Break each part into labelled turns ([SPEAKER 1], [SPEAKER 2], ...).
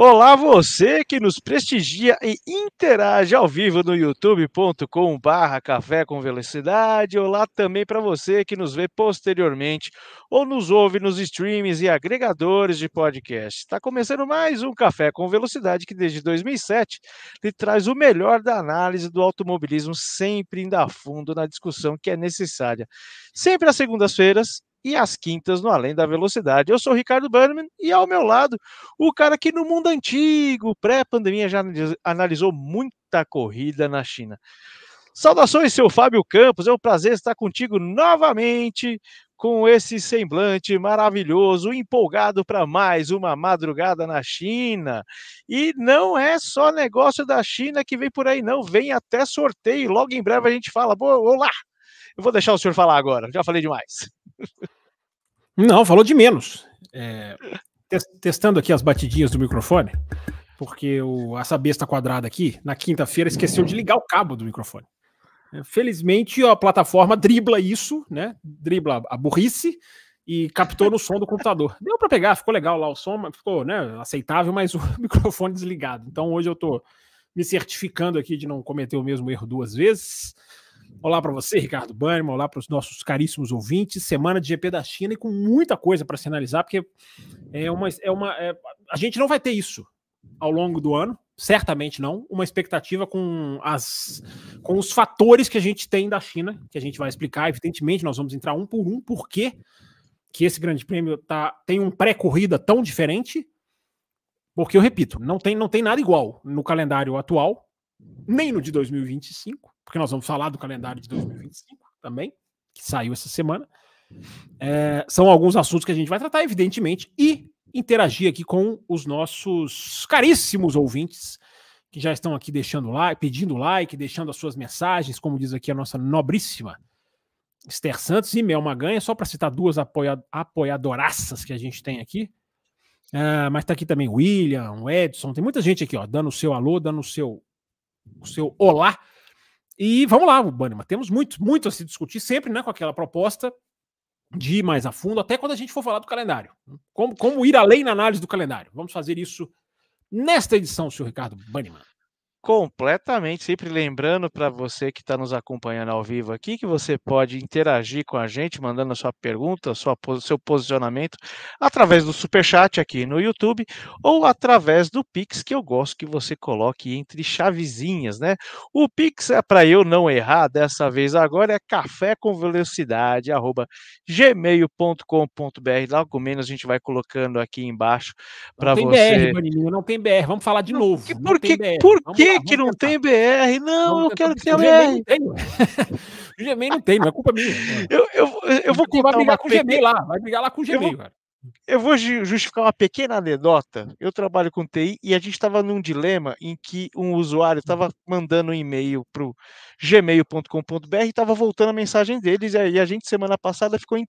[SPEAKER 1] Olá, você que nos prestigia e interage ao vivo no youtube.com/barra café com velocidade. Olá também para você que nos vê posteriormente ou nos ouve nos streams e agregadores de podcast. Está começando mais um Café com Velocidade que desde 2007 lhe traz o melhor da análise do automobilismo, sempre indo a fundo na discussão que é necessária. Sempre às segundas-feiras e às quintas no Além da Velocidade. Eu sou o Ricardo Bannerman e ao meu lado o cara que no mundo antigo, pré-pandemia, já analisou muita corrida na China. Saudações, seu Fábio Campos, é um prazer estar contigo novamente com esse semblante maravilhoso, empolgado para mais uma madrugada na China. E não é só negócio da China que vem por aí, não, vem até sorteio. Logo em breve a gente fala, olá! Eu vou deixar o senhor falar agora, já falei demais.
[SPEAKER 2] Não, falou de menos. É, testando aqui as batidinhas do microfone, porque o, essa besta quadrada aqui, na quinta-feira, esqueceu de ligar o cabo do microfone. É, felizmente, a plataforma dribla isso, né? Dribla a burrice e captou no som do computador. Deu para pegar, ficou legal lá o som, ficou né, aceitável, mas o microfone desligado. Então hoje eu estou me certificando aqui de não cometer o mesmo erro duas vezes. Olá para você, Ricardo Bannerman, olá para os nossos caríssimos ouvintes. Semana de GP da China e com muita coisa para sinalizar, porque é uma. É uma é, a gente não vai ter isso ao longo do ano, certamente não. Uma expectativa com, as, com os fatores que a gente tem da China, que a gente vai explicar. Evidentemente, nós vamos entrar um por um, porque que esse grande prêmio tá, tem um pré-corrida tão diferente. Porque eu repito, não tem, não tem nada igual no calendário atual, nem no de 2025 porque nós vamos falar do calendário de 2025 também, que saiu essa semana. É, são alguns assuntos que a gente vai tratar, evidentemente, e interagir aqui com os nossos caríssimos ouvintes que já estão aqui deixando like, pedindo like, deixando as suas mensagens, como diz aqui a nossa nobríssima Esther Santos e Mel Maganha, só para citar duas apoia apoiadoraças que a gente tem aqui. Uh, mas está aqui também o William, o Edson, tem muita gente aqui, ó, dando o seu alô, dando o seu, o seu olá. E vamos lá, Bannerman, temos muito, muito a se discutir, sempre né, com aquela proposta de ir mais a fundo, até quando a gente for falar do calendário. Como, como ir além na análise do calendário. Vamos fazer isso nesta edição, senhor Ricardo Bannerman
[SPEAKER 1] completamente. Sempre lembrando para você que está nos acompanhando ao vivo aqui que você pode interagir com a gente, mandando a sua pergunta, sua, seu posicionamento através do super chat aqui no YouTube ou através do Pix que eu gosto que você coloque entre chavezinhas, né? O Pix é para eu não errar dessa vez agora é café com velocidade arroba gmail.com.br. Logo menos a gente vai colocando aqui embaixo para você. Não tem BR,
[SPEAKER 2] Maninho, não tem BR. Vamos falar de
[SPEAKER 1] novo. Por que? Por que que, não tem BR? Não, eu quero ter BR. Não tem,
[SPEAKER 2] Gmail não tem, não é culpa minha.
[SPEAKER 1] Eu, eu, eu vou contar vai brigar uma com pequena... Gmail lá, vai
[SPEAKER 2] brigar lá com o Gmail, eu vou, cara.
[SPEAKER 1] Eu vou justificar uma pequena anedota. Eu trabalho com TI e a gente estava num dilema em que um usuário estava mandando um e-mail para o gmail.com.br e estava voltando a mensagem deles. E aí a gente, semana passada, ficou em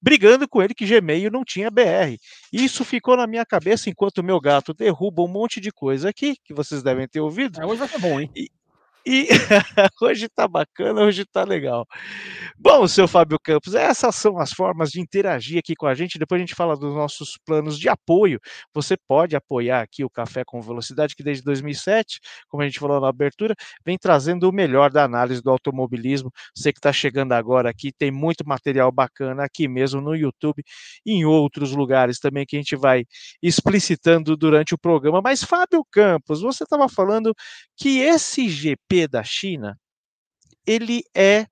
[SPEAKER 1] brigando com ele que Gmail não tinha BR. Isso ficou na minha cabeça enquanto o meu gato derruba um monte de coisa aqui, que vocês devem ter ouvido. É, hoje vai ser bom, hein? E, e hoje tá bacana, hoje tá legal. Bom, seu Fábio Campos, essas são as formas de interagir aqui com a gente. Depois a gente fala dos nossos planos de apoio. Você pode apoiar aqui o Café com Velocidade, que desde 2007, como a gente falou na abertura, vem trazendo o melhor da análise do automobilismo. Você que está chegando agora aqui, tem muito material bacana aqui mesmo no YouTube e em outros lugares também que a gente vai explicitando durante o programa. Mas, Fábio Campos, você estava falando que esse GP da China, ele é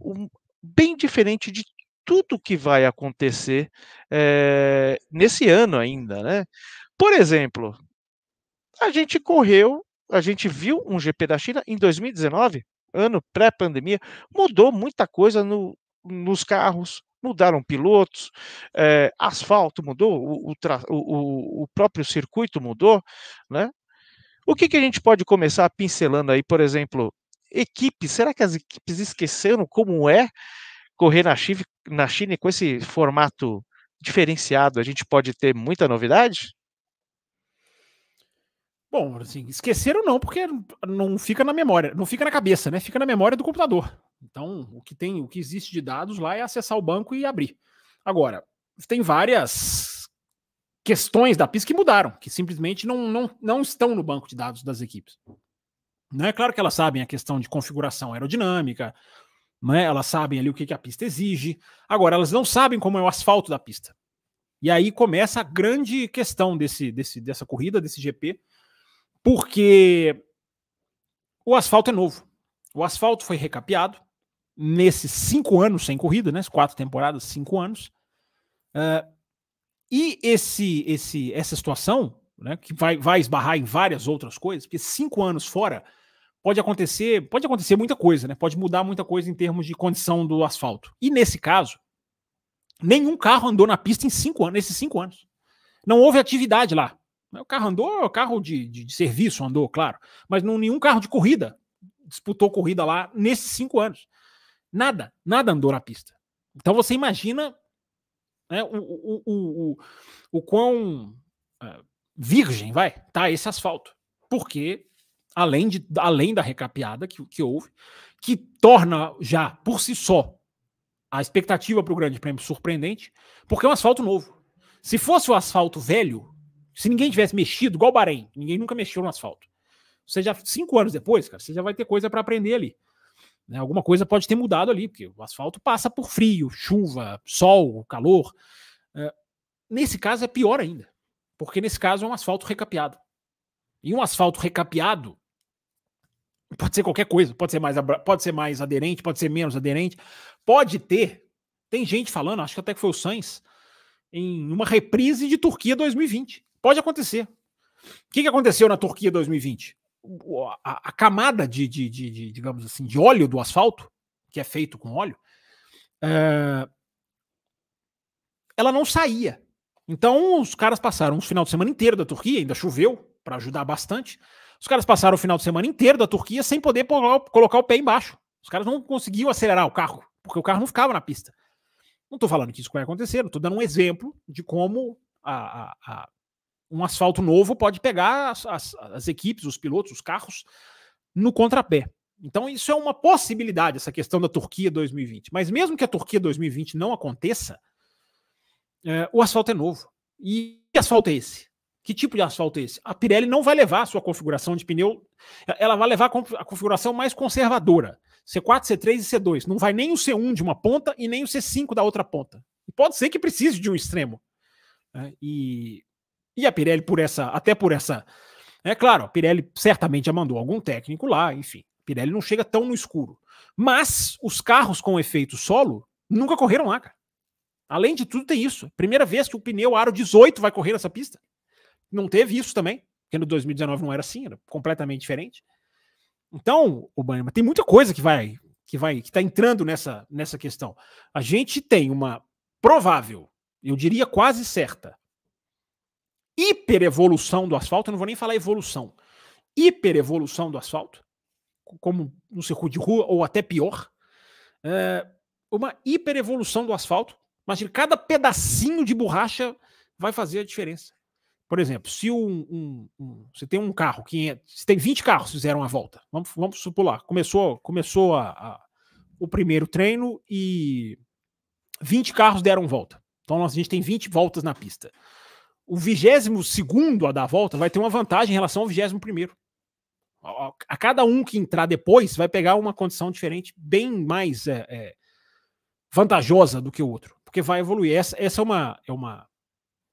[SPEAKER 1] um, bem diferente de tudo que vai acontecer é, nesse ano ainda, né? Por exemplo, a gente correu, a gente viu um GP da China em 2019, ano pré-pandemia, mudou muita coisa no, nos carros, mudaram pilotos, é, asfalto mudou, o, o, o, próprio circuito mudou, né? O que, que a gente pode começar pincelando aí, por exemplo, equipe? Será que as equipes esqueceram como é correr na China, na China com esse formato diferenciado? A gente pode ter muita novidade?
[SPEAKER 2] Bom, assim, esqueceram não, porque não fica na memória, não fica na cabeça, né? Fica na memória do computador. Então, o que tem, o que existe de dados lá é acessar o banco e abrir. Agora, tem várias questões da pista que mudaram, que simplesmente não, não, não estão no banco de dados das equipes. é Claro que elas sabem a questão de configuração aerodinâmica, né? elas sabem ali o que, que a pista exige, agora elas não sabem como é o asfalto da pista. E aí começa a grande questão desse, desse, dessa corrida, desse GP, porque o asfalto é novo. O asfalto foi recapeado nesses cinco anos sem corrida, né? quatro temporadas, cinco anos. Eh, e esse, esse, essa situação, né, que vai, vai esbarrar em várias outras coisas, porque cinco anos fora pode acontecer, pode acontecer muita coisa, né? Pode mudar muita coisa em termos de condição do asfalto. E nesse caso, nenhum carro andou na pista em cinco anos, nesses cinco anos. Não houve atividade lá. O carro andou, o carro de, de, de serviço andou, claro, mas não, nenhum carro de corrida disputou corrida lá nesses cinco anos. Nada, nada andou na pista. Então você imagina né, o, o, o, o, o quão uh, virgem vai tá esse asfalto. Porque, além, de, além da recapeada que, que houve, que torna já por si só a expectativa para o Grande Prêmio surpreendente, porque é um asfalto novo. Se fosse o asfalto velho, se ninguém tivesse mexido, igual o Bahrein, ninguém nunca mexeu no asfalto. Você já, cinco anos depois, cara, você já vai ter coisa para aprender ali. Né? Alguma coisa pode ter mudado ali, porque o asfalto passa por frio, chuva, sol, calor. É, nesse caso é pior ainda, porque nesse caso é um asfalto recapeado. E um asfalto recapeado pode ser qualquer coisa, pode ser mais, pode ser mais aderente, pode ser menos aderente, pode ter. Tem gente falando, acho que até que foi o Sainz, em uma reprise de Turquia 2020. Pode acontecer. O que, que aconteceu na Turquia 2020? a, a camada de, de, de, de, digamos assim, de óleo do asfalto, que é feito com óleo, é, ela não saía. Então os caras passaram o final de semana inteiro da Turquia, ainda choveu para ajudar bastante. Os caras passaram o final de semana inteiro da Turquia sem poder colocar o pé embaixo. Os caras não conseguiam acelerar o carro, porque o carro não ficava na pista. Não estou falando que isso vai acontecer, estou dando um exemplo de como a, a, um asfalto novo pode pegar as, as, as equipes, os pilotos, os carros no contrapé. Então, isso é uma possibilidade, essa questão da Turquia 2020. Mas mesmo que a Turquia 2020 não aconteça, é, o asfalto é novo. E que asfalto é esse? Que tipo de asfalto é esse? A Pirelli não vai levar a sua configuração de pneu, é, ela vai levar a configuração mais conservadora. C4, C3 e C2. Não vai nem o C1 de uma ponta e nem o C5 da outra ponta. E pode ser que precise de um extremo. Né? E e a Pirelli, por essa, até por essa. É claro, a Pirelli certamente já mandou algum técnico lá, enfim. Pirelli não chega tão no escuro. Mas os carros com efeito solo nunca correram lá, cara. Além de tudo, tem isso. Primeira vez que o pneu aro 18 vai correr nessa pista. Não teve isso também, porque no 2019 não era assim, era completamente diferente. Então, o Banima, tem muita coisa que vai que vai que tá entrando nessa nessa questão. A gente tem uma provável, eu diria quase certa, hiperevolução do asfalto, eu não vou nem falar evolução, hiperevolução do asfalto, como no circuito de rua, ou até pior, é uma hiperevolução do asfalto, mas cada pedacinho de borracha vai fazer a diferença. Por exemplo, se um, um, um você tem um carro, 500, é, se tem 20 carros que fizeram a volta, vamos, vamos supor lá, começou, começou a, a, o primeiro treino e 20 carros deram volta. Então a gente tem 20 voltas na pista o 22 a dar a volta vai ter uma vantagem em relação ao 21. A, a cada um que entrar depois vai pegar uma condição diferente, bem mais é, é, vantajosa do que o outro, porque vai evoluir. Essa, essa é, uma, é, uma,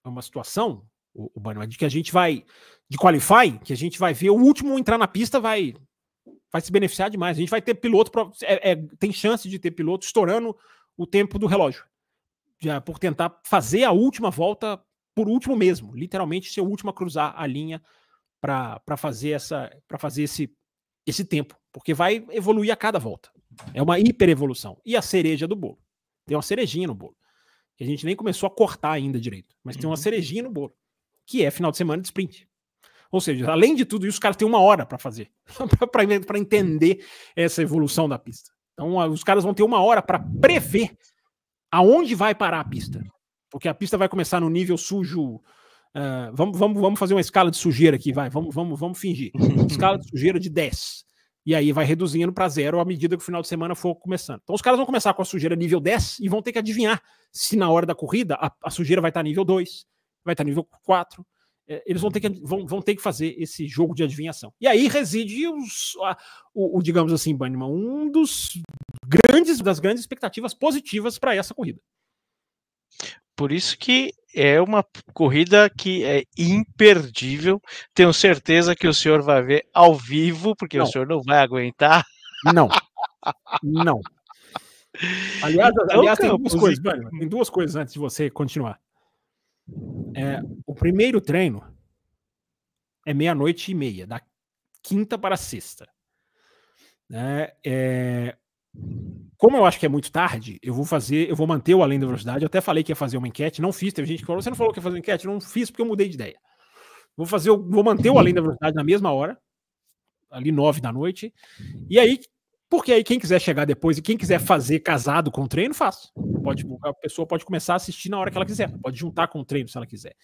[SPEAKER 2] é uma situação, o, o de que a gente vai, de qualify, que a gente vai ver o último entrar na pista vai vai se beneficiar demais. A gente vai ter piloto, é, é, tem chance de ter piloto estourando o tempo do relógio, já por tentar fazer a última volta por último mesmo, literalmente ser o último a cruzar a linha para fazer essa para fazer esse esse tempo, porque vai evoluir a cada volta. É uma hiperevolução. E a cereja do bolo. Tem uma cerejinha no bolo. Que a gente nem começou a cortar ainda direito, mas uhum. tem uma uhum. cerejinha no bolo, que é final de semana de sprint. Ou seja, além de tudo isso, os caras têm uma hora para fazer, para entender essa evolução da pista. Então, os caras vão ter uma hora para prever aonde vai parar a pista. Porque a pista vai começar no nível sujo. Uh, vamos, vamos, vamos fazer uma escala de sujeira aqui, vai. Vamos, vamos, vamos fingir. escala de sujeira de 10. E aí vai reduzindo para zero à medida que o final de semana for começando. Então os caras vão começar com a sujeira nível 10 e vão ter que adivinhar se na hora da corrida a, a sujeira vai estar tá nível 2, vai estar tá nível 4. É, eh, eles vão ter, que, vão, vão ter que fazer esse jogo de adivinhação. E aí reside os, a, o, o, digamos assim, Banima, um dos grandes das grandes expectativas positivas para essa corrida por isso
[SPEAKER 1] que é uma corrida que é imperdível. Tenho certeza que o senhor vai ver ao vivo, porque não. o senhor não vai aguentar. Não.
[SPEAKER 2] Não. Aliás, então, aliás tem, duas coisas, mano, tem duas coisas antes de você continuar. É, o primeiro treino é meia-noite e meia, da quinta para sexta. Né? É, é, como eu acho que é muito tarde, eu vou fazer, eu vou manter o Além da Velocidade. Eu até falei que ia fazer uma enquete, não fiz. Teve gente que falou: você não falou que ia fazer uma enquete? Não fiz porque eu mudei de ideia. Vou fazer, vou manter o Além da Velocidade na mesma hora, ali nove da noite. E aí, porque aí quem quiser chegar depois e quem quiser fazer casado com o treino, faça. Pode, a pessoa pode começar a assistir na hora que ela quiser, pode juntar com o treino se ela quiser.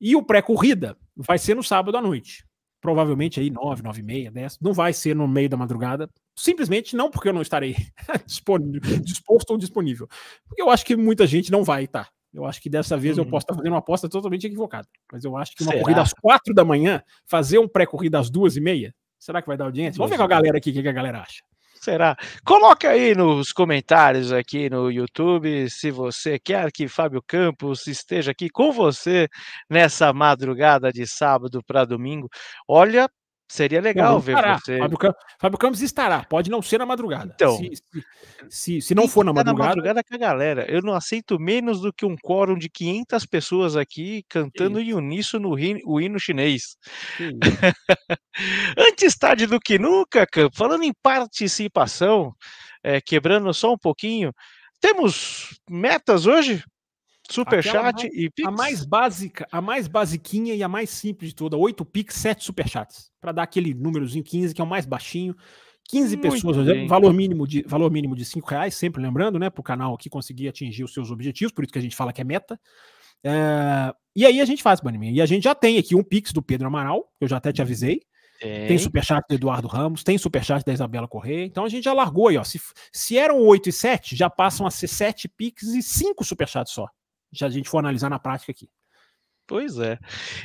[SPEAKER 2] E o pré-corrida vai ser no sábado à noite provavelmente aí 9, 9 e meia, 10, não vai ser no meio da madrugada, simplesmente não porque eu não estarei disposto ou disponível, porque eu acho que muita gente não vai estar. Eu acho que dessa vez uhum. eu posso estar fazendo uma aposta totalmente equivocada, mas eu acho que uma será? corrida às 4 da manhã, fazer um pré-corrida às duas e meia, será que vai dar audiência? Vamos ver com a galera aqui o que a galera acha. Será? Coloque
[SPEAKER 1] aí nos comentários aqui no YouTube se você quer que Fábio Campos esteja aqui com você nessa madrugada de sábado para domingo. Olha, Seria legal ver estará. você. Fábio Campos, Fábio Campos, estará, pode não ser na madrugada. Então, se, se, se, se não for na madrugada. Na madrugada com a galera. Eu não aceito menos do que um quórum de 500 pessoas aqui cantando em uníssono o hino chinês. Antes tarde do que nunca, Campos. Falando em participação,
[SPEAKER 2] é, quebrando só um pouquinho, temos metas hoje? Superchat e Pix. A mais básica, a mais basiquinha e a mais simples de toda, 8 Pix, 7 Superchats, para dar aquele númerozinho 15, que é o mais baixinho. 15 Muito pessoas, bem. valor mínimo de valor mínimo de 5 reais, sempre lembrando, né, para o canal aqui conseguir atingir os seus objetivos, por isso que a gente fala que é meta. É, e aí a gente faz banimento. E a gente já tem aqui um Pix do Pedro Amaral, que eu já até te avisei. Tem, tem superchat do Eduardo Ramos, tem superchat da Isabela Correia. Então a gente já largou aí, ó. Se, se eram 8 e 7, já passam a ser 7 Pix e 5 superchats só já a gente for analisar na prática aqui.
[SPEAKER 1] Pois é.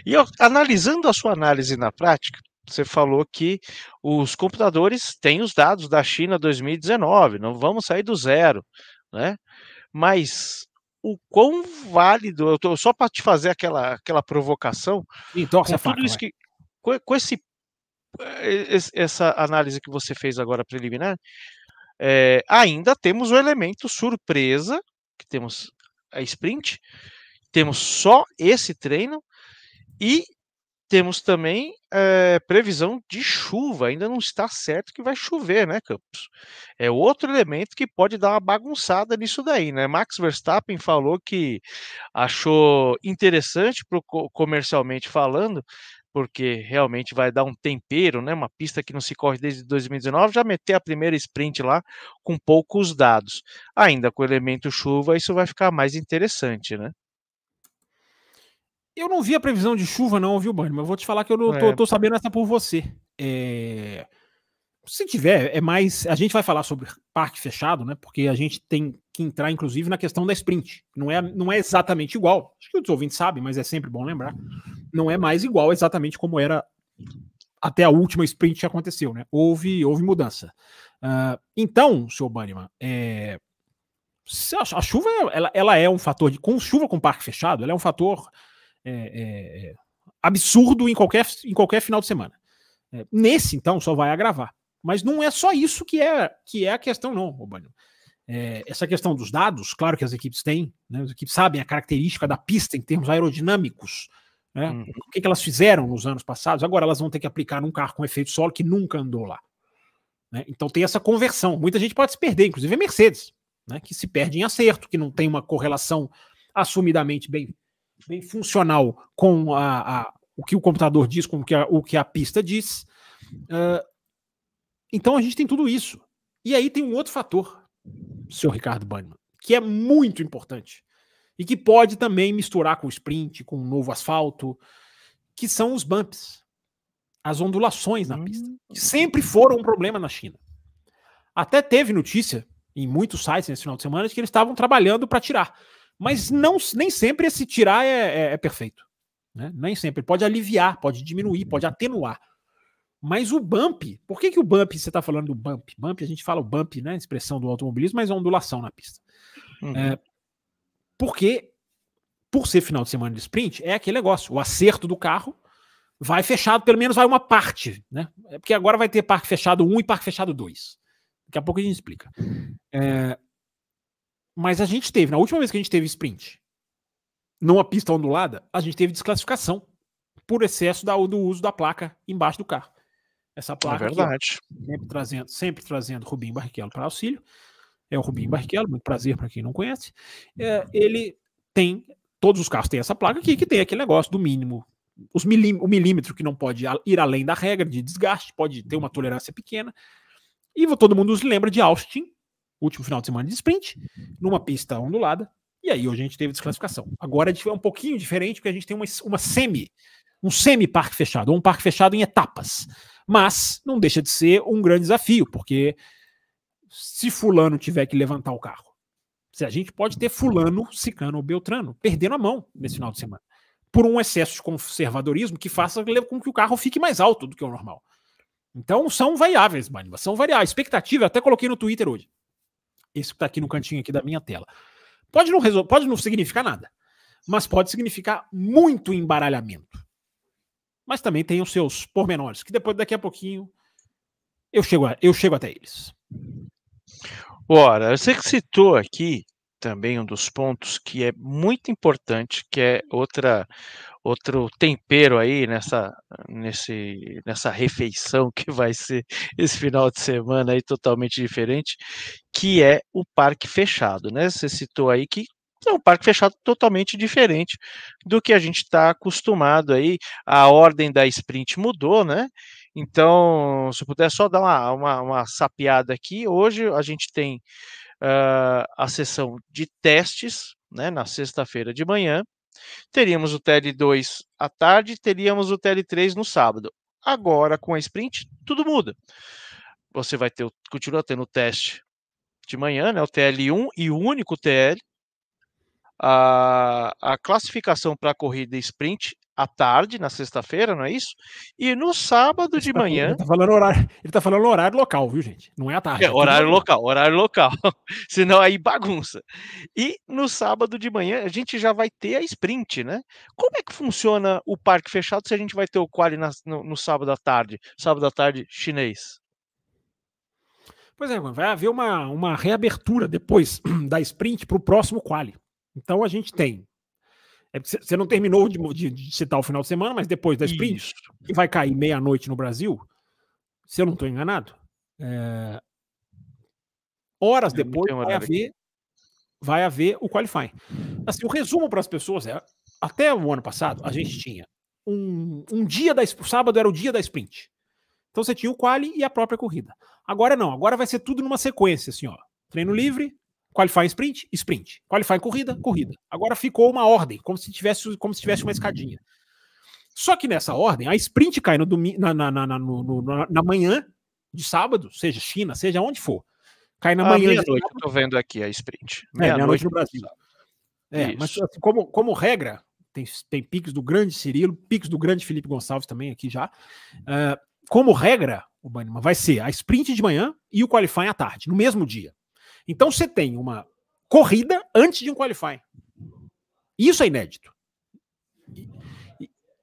[SPEAKER 1] E ó, analisando a sua análise na prática, você falou que os computadores têm os dados da China 2019, não vamos sair do zero, né? Mas o quão válido, eu tô só para te fazer aquela, aquela provocação, então, com tudo faca, isso que, com, com, é, esse, essa análise que você fez agora preliminar, é, ainda temos o elemento surpresa, que temos a sprint, temos só esse treino e temos também é, previsão de chuva. Ainda não está certo que vai chover, né, Campos? É outro elemento que pode dar uma bagunçada nisso daí, né? Max Verstappen falou que achou interessante pro, comercialmente falando porque realmente vai dar um tempero, né? Uma pista que não se corre desde 2019, já meter a primeira sprint lá com poucos dados. Ainda com o elemento chuva, isso vai ficar mais interessante, né?
[SPEAKER 2] Eu não vi a previsão de chuva, não, viu, Bani? Mas vou te falar que eu não, é. tô, tô, sabendo essa por você. É... Se tiver, é mais. A gente vai falar sobre parque fechado, né? Porque a gente tem que entrar, inclusive, na questão da sprint. Não é, não é exatamente igual. Acho que os ouvintes sabem, mas é sempre bom lembrar. Não é mais igual exatamente como era até a última sprint que aconteceu, né? Houve, houve mudança. Uh, então, seu Bânima, é, a chuva ela, ela, é um fator de. Com chuva com parque fechado, ela é um fator é, é, é absurdo em qualquer, em qualquer final de semana. É, nesse, então, só vai agravar. Mas não é só isso que é, que é a questão, não, é, essa questão dos dados, claro que as equipes têm, né? as equipes sabem a característica da pista em termos aerodinâmicos. Né? Uhum. O que, que, elas fizeram nos anos passados, agora elas vão ter que aplicar num carro com efeito solo que nunca andou lá. Né? Então tem essa conversão. Muita gente pode se perder, inclusive a Mercedes, né, que se perde em acerto, que não tem uma correlação assumidamente bem, bem funcional com a, a, o que o computador diz, com o que a, o que a pista diz. Uh, então a gente tem tudo isso. E aí tem um outro fator senhor Ricardo Banniman, que é muito importante e que pode também misturar com o sprint, com o novo asfalto, que são os bumps, as ondulações na pista. Que hum. sempre foram um problema na China. Até teve notícia em muitos sites nesse final de semana de que eles estavam trabalhando para tirar. Mas não, nem sempre esse tirar é, é, é perfeito. Né? Nem sempre. pode aliviar, pode diminuir, pode uhum. atenuar. Mas o bump, por que, que o bump, você está falando do bump? Bump, a gente fala o bump, né? Expressão do automobilismo, mas é ondulação na pista. Uhum. É, porque, por ser final de semana de sprint, é aquele negócio: o acerto do carro vai fechado, pelo menos vai uma parte, né? É porque agora vai ter parque fechado 1 e parque fechado 2. Daqui a pouco a gente explica. É, mas a gente teve, na última vez que a gente teve sprint, numa pista ondulada, a gente teve desclassificação por excesso da, do uso da placa embaixo do carro. Essa é placa. É verdade. Aqui, sempre trazendo, sempre trazendo Rubinho Barrichello para auxílio. É o Rubinho uhum. Barrichello, muito prazer para quem não conhece. É, ele tem, todos os carros têm essa placa aqui, que tem aquele negócio do mínimo os o milímetro que não pode ir além da regra de desgaste, pode ter uma uhum. tolerância pequena. E todo mundo se lembra de Austin, último final de semana de sprint, numa pista ondulada. E aí hoje a gente teve desclassificação. Agora é, é um pouquinho diferente, porque a gente tem uma, uma semi, um semi-parque fechado, ou um parque fechado em etapas. Mas não deixa de ser um grande desafio, porque se Fulano tiver que levantar o carro, se a gente pode ter Fulano, Cicano ou Beltrano perdendo a mão nesse final de semana, por um excesso de conservadorismo que faça com que o carro fique mais alto do que o normal. Então são variáveis, mano. são variáveis. Expectativa, até coloquei no Twitter hoje. Esse que está aqui no cantinho aqui da minha tela. Pode não, pode não significar nada, mas pode significar muito embaralhamento mas também tem os seus pormenores, que depois daqui a pouquinho eu chego, a, eu chego até eles.
[SPEAKER 1] Ora, você que citou aqui também um dos pontos que é muito importante, que é outra outro tempero aí nessa nesse nessa refeição que vai ser esse final de semana aí totalmente diferente, que é o parque fechado, né? Você citou aí que é um parque fechado totalmente diferente do que a gente está acostumado aí. A ordem da sprint mudou, né? Então, se puder só dar uma, uma, uma sapiada aqui, hoje a gente tem uh, a sessão de testes, né? Na sexta-feira de manhã. Teríamos o TL2 à tarde, teríamos o TL3 no sábado. Agora, com a sprint, tudo muda. Você vai ter, continua tendo o teste de manhã, né? O TL1 e o único TL a, a classificação para a corrida sprint à tarde, na sexta-feira, não é isso? E no sábado
[SPEAKER 2] de tá, manhã. Ele tá, falando horário, ele tá falando horário local, viu, gente? Não é à tarde. É, é horário
[SPEAKER 1] local, horário local. Senão aí bagunça. E no sábado de manhã a gente já vai ter a sprint, né? Como é que funciona o parque fechado se a gente vai ter o quali na, no, no sábado à tarde? Sábado à tarde chinês.
[SPEAKER 2] Pois é, vai haver uma, uma reabertura depois da sprint para o próximo quali. Então a gente tem. Você é não terminou de, de, de, citar o final de semana, mas depois da sprint, Isso. que vai cair meia-noite no Brasil, se eu não estou enganado, é... horas eu depois vai haver, vai haver o qualifying. Assim, o resumo para as pessoas é: até o ano passado, a gente tinha um, um dia da. O sábado era o dia da sprint. Então você tinha o quali e a própria corrida. Agora não, agora vai ser tudo numa sequência, assim, ó. Treino uhum. livre, Qualify em sprint, sprint. Qualify em corrida, corrida. Agora ficou uma ordem, como se tivesse, como se tivesse uma escadinha. Só que nessa ordem, a sprint cai no domingo, na, na, na, no, na, na manhã de sábado, seja China, seja onde for. Cai na ah, manhã. Meia-noite, eu tô
[SPEAKER 1] vendo aqui a sprint. Meia é, meia-noite no Brasil.
[SPEAKER 2] É, mas assim, como, como regra, tem, tem piques do grande Cirilo, piques do grande Felipe Gonçalves também aqui já. Uh, como regra, o Banima vai ser a sprint de manhã e o qualifying à tarde, no mesmo dia. Então você tem uma corrida antes de um qualifying. Isso é inédito.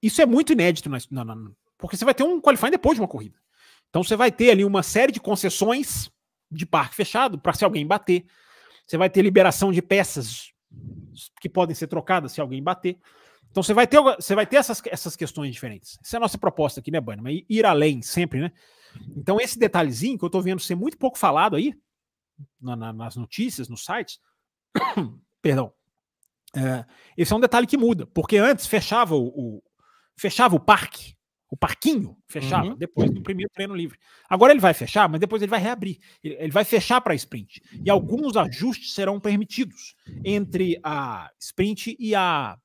[SPEAKER 2] Isso é muito inédito, na, na, porque você vai ter um qualifying depois de uma corrida. Então você vai ter ali uma série de concessões de parque fechado para se alguém bater. Você vai ter liberação de peças que podem ser trocadas se alguém bater. Então você vai ter, você vai ter essas, essas questões diferentes. Essa é a nossa proposta aqui, né, Mas Ir além sempre, né? Então esse detalhezinho que eu estou vendo ser muito pouco falado aí, na, na, nas notícias, nos sites. Perdão. É, esse é um detalhe que muda, porque antes fechava o, o fechava o parque, o parquinho fechava uhum. depois do primeiro treino livre. Agora ele vai fechar, mas depois ele vai reabrir. Ele, ele vai fechar para a sprint. E alguns ajustes serão permitidos entre a sprint e a,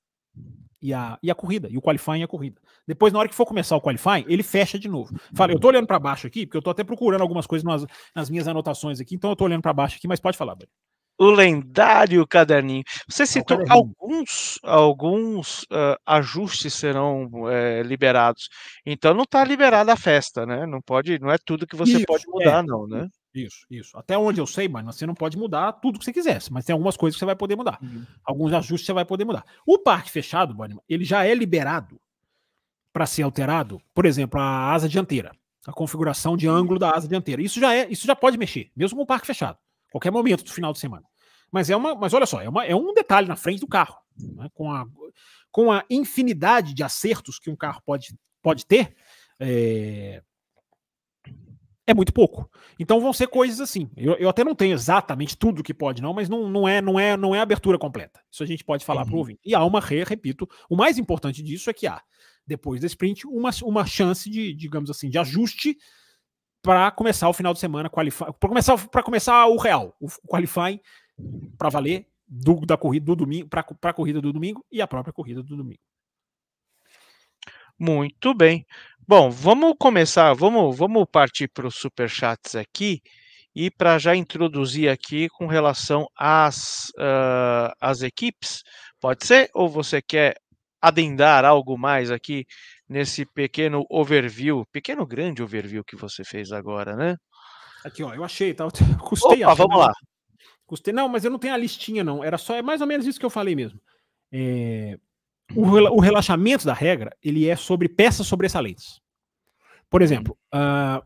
[SPEAKER 2] e a, e a corrida, e o qualifying e a corrida. Depois, na hora que for começar o qualify ele fecha de novo. Fala, eu tô olhando para baixo aqui, porque eu tô até procurando algumas coisas nas, nas minhas anotações aqui, então eu tô olhando para baixo aqui, mas pode falar, Bruno.
[SPEAKER 1] O lendário caderninho. Você é citou caderninho. alguns, alguns uh, ajustes serão uh, liberados. Então não está liberada a festa, né? Não pode, não é tudo que você isso, pode é. mudar, é. não, né?
[SPEAKER 2] Isso, isso. Até onde eu sei, mas você não pode mudar tudo que você quisesse, mas tem algumas coisas que você vai poder mudar. Uhum. Alguns ajustes você vai poder mudar. O parque fechado, Bunnyman, ele já é liberado para ser alterado, por exemplo, a asa dianteira, a configuração de ângulo da asa dianteira. Isso já é, isso já pode mexer, mesmo com o parque fechado, qualquer momento do final de semana. Mas é uma, mas olha só, é, uma, é um detalhe na frente do carro, né? com, a, com a infinidade de acertos que um carro pode, pode ter. É, é muito pouco. Então vão ser coisas assim. Eu, eu, até não tenho exatamente tudo que pode, não, mas não, não é não é não é abertura completa. Isso a gente pode falar uhum. para o ouvinte. E há uma re, repito, o mais importante disso é que há depois da sprint, uma, uma chance de, digamos assim, de ajuste para começar o final de semana, para começar, começar o real, o qualify para valer do, da corrida do domingo, para a corrida do domingo e a própria corrida do domingo. Muito bem. Bom, vamos
[SPEAKER 1] começar, vamos, vamos partir para os superchats aqui e para já introduzir aqui com relação às, uh, às equipes. Pode ser? Ou você quer adendar algo mais aqui nesse pequeno overview, pequeno
[SPEAKER 2] grande overview
[SPEAKER 1] que você fez agora, né?
[SPEAKER 2] Aqui, ó, eu achei, tá? Custei Opa, a... vamos lá. Custei, não, mas eu não tenho a listinha, não. Era só, é mais ou menos isso que eu falei mesmo. É... O, o relaxamento da regra, ele é sobre peças sobressalentes. Por uhum. exemplo, uh...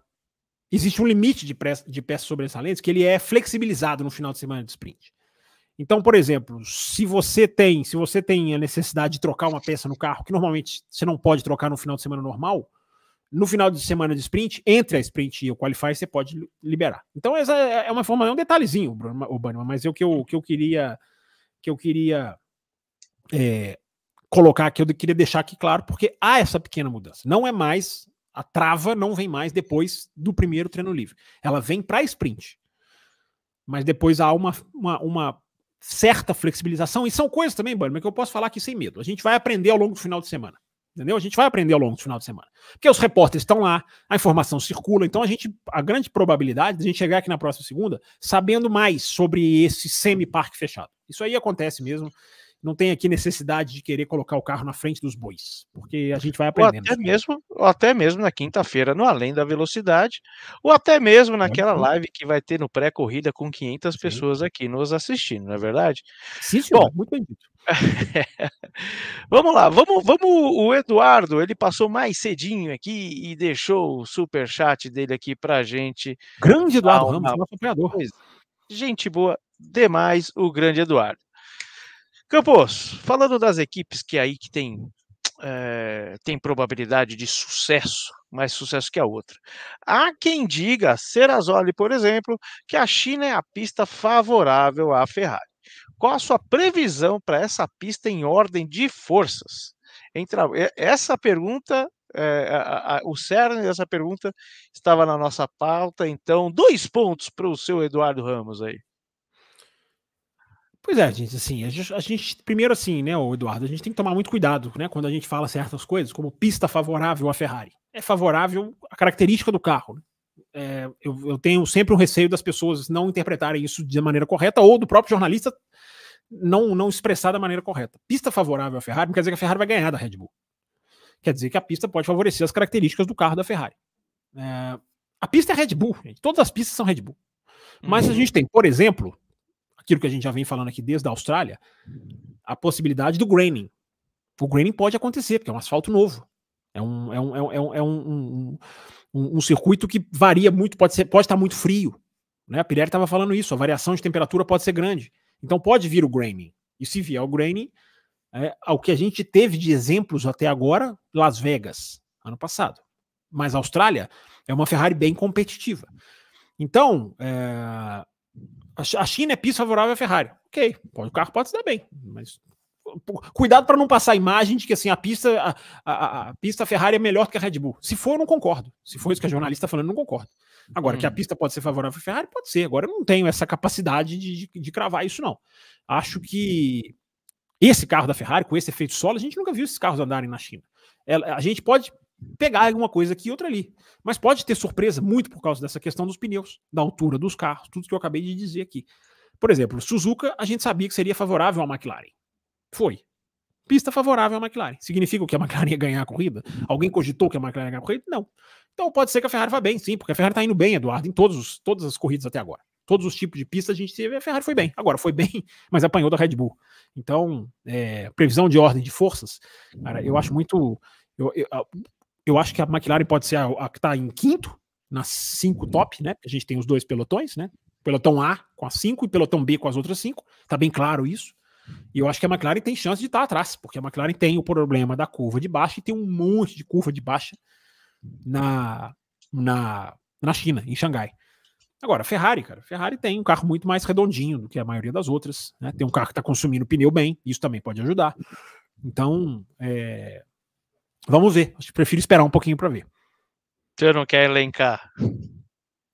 [SPEAKER 2] existe um limite de, pre... de peças sobressalentes que ele é flexibilizado no final de semana de sprint. Então, por exemplo, se você tem, se você tem a necessidade de trocar uma peça no carro, que normalmente você não pode trocar no final de semana normal, no final de semana de sprint, entre a sprint e o qualify, você pode liberar. Então, essa é, é uma forma, é um detalhezinho, Bruno mas é o que eu, que eu queria que eu queria é, colocar aqui, eu queria deixar aqui claro, porque há essa pequena mudança. Não é mais, a trava não vem mais depois do primeiro treino livre. Ela vem para sprint. Mas depois há uma, uma, uma certa flexibilização, e são coisas também, Mas que eu posso falar aqui sem medo. A gente vai aprender ao longo do final de semana. Entendeu? A gente vai aprender ao longo do final de semana. Porque os repórteres estão lá, a informação circula, então a gente, a grande probabilidade de a gente chegar aqui na próxima segunda sabendo mais sobre esse semi-parque fechado. Isso aí acontece mesmo não tem aqui necessidade de querer colocar o carro na frente dos bois, porque a gente vai aprendendo. Ou
[SPEAKER 1] até mesmo, ou até mesmo na quinta-feira, no Além da Velocidade, ou até mesmo naquela uhum. live que vai ter no pré-corrida com 500 Sim. pessoas aqui nos assistindo, não é verdade? Sim, senhor, Bom, muito bem dito. vamos lá, vamos, vamos. O Eduardo, ele passou mais cedinho aqui e deixou o super chat dele aqui pra gente. Grande Eduardo Ramos, nosso apoiador. Gente boa demais, o grande Eduardo. Campos, falando das equipes que aí que tem, é, tem probabilidade de sucesso, mais sucesso que a outra. Há quem diga, Serazoli, por exemplo, que a China é a pista favorável à Ferrari. Qual a sua previsão para essa pista em ordem de forças? Eh, essa pergunta, é, a, a, o cerne dessa pergunta estava na nossa pauta, então dois pontos para o seu Eduardo Ramos aí.
[SPEAKER 2] Pois é, gente, assim, a gente, a gente, primeiro assim, né, Eduardo, a gente tem que tomar muito cuidado, né, quando a gente fala certas coisas, como pista favorável à Ferrari. É favorável à característica do carro. Né? É, eu, eu, tenho sempre o receio das pessoas não interpretarem isso de maneira correta ou do próprio jornalista não, não expressar da maneira correta. Pista favorável à Ferrari não quer dizer que a Ferrari vai ganhar da Red Bull. Quer dizer que a pista pode favorecer as características do carro da Ferrari. É, a pista é Red Bull, gente. todas as pistas são Red Bull. Mas uhum. a gente tem, por exemplo, aquilo que a gente já vem falando aqui desde a Austrália, a possibilidade do graining. O graining pode acontecer, porque é um asfalto novo. É um, é um, é um, é um, é um, um circuito que varia muito, pode, ser, pode estar muito frio. Né? A Pirelli estava falando isso, a variação de temperatura pode ser grande. Então pode vir o graining. E se vier o graining, é, ao que a gente teve de exemplos até agora, Las Vegas, ano passado. Mas a Austrália é uma Ferrari bem competitiva. Então, é, a China é pista favorável à Ferrari. Ok, pode, o carro pode se dar bem, mas cuidado para não passar a imagem de que assim a pista a, a, a, pista Ferrari é melhor que a Red Bull. Se for, eu não concordo. Se for isso que a jornalista está falando, eu não concordo. Agora, hum. que a uhum. pista pode ser favorável à Ferrari, pode ser. Agora, eu não tenho essa capacidade de, de, de, cravar isso, não. Acho que esse carro da Ferrari, com esse efeito solo, a gente nunca viu esses carros andarem na China. Ela, a gente pode pegar alguma coisa aqui e outra ali. Mas pode ter surpresa muito por causa dessa questão dos pneus, da altura dos carros, tudo que eu acabei de dizer aqui. Por exemplo, Suzuka, a gente sabia que seria favorável à McLaren. Foi. Pista favorável à McLaren. Significa que a McLaren ia ganhar a corrida? Alguém cogitou que a McLaren ia ganhar a corrida? Não. Então pode ser que a Ferrari vá bem, sim, porque a Ferrari está indo bem, Eduardo, em todos os, todas as corridas até agora. Todos os tipos de pista a gente teve, a Ferrari foi bem. Agora, foi bem, mas apanhou da Red Bull. Então, é, previsão de ordem de forças, cara, eu acho muito eu, eu, eu acho que a McLaren pode ser a, a que está em quinto, nas cinco uhum. top, né? A gente tem os dois pelotões, né? Pelotão A com as cinco e pelotão B com as outras cinco. Tá bem claro isso. E eu acho que a McLaren tem chance de estar tá atrás, porque a McLaren tem o problema da curva de baixa e tem um monte de curva de baixa na, na, na China, em Xangai. Agora, Ferrari, cara, Ferrari tem um carro muito mais redondinho do que a maioria das outras, né? Tem um carro que está consumindo pneu bem, isso também pode ajudar. Então, é, Vamos ver. prefiro esperar um pouquinho para ver.
[SPEAKER 1] Você não quer elencar?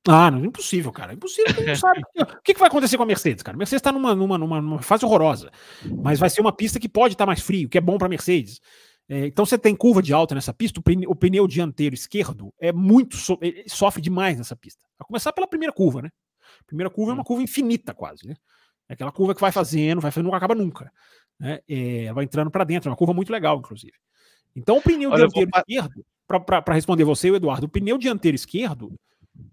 [SPEAKER 2] Ah, não, é impossível, cara. É impossível, não sabe. o que, que, vai acontecer com a Mercedes, cara? A Mercedes está numa, numa, numa, numa, fase horrorosa, mas vai ser uma pista que pode estar tá mais frio, que é bom para a Mercedes. É, então você tem curva de alta nessa pista, o pneu, o pneu dianteiro esquerdo é muito so, é, é, sofre demais nessa pista. A começar pela primeira curva, né? A primeira curva é uma hum. curva infinita, quase, né? É aquela curva que vai fazendo, vai fazendo, não acaba nunca. Né? É, vai entrando para dentro, é uma curva muito legal, inclusive. Então, o pneu Olha, dianteiro vou... esquerdo, para responder você, o Eduardo, o pneu dianteiro esquerdo,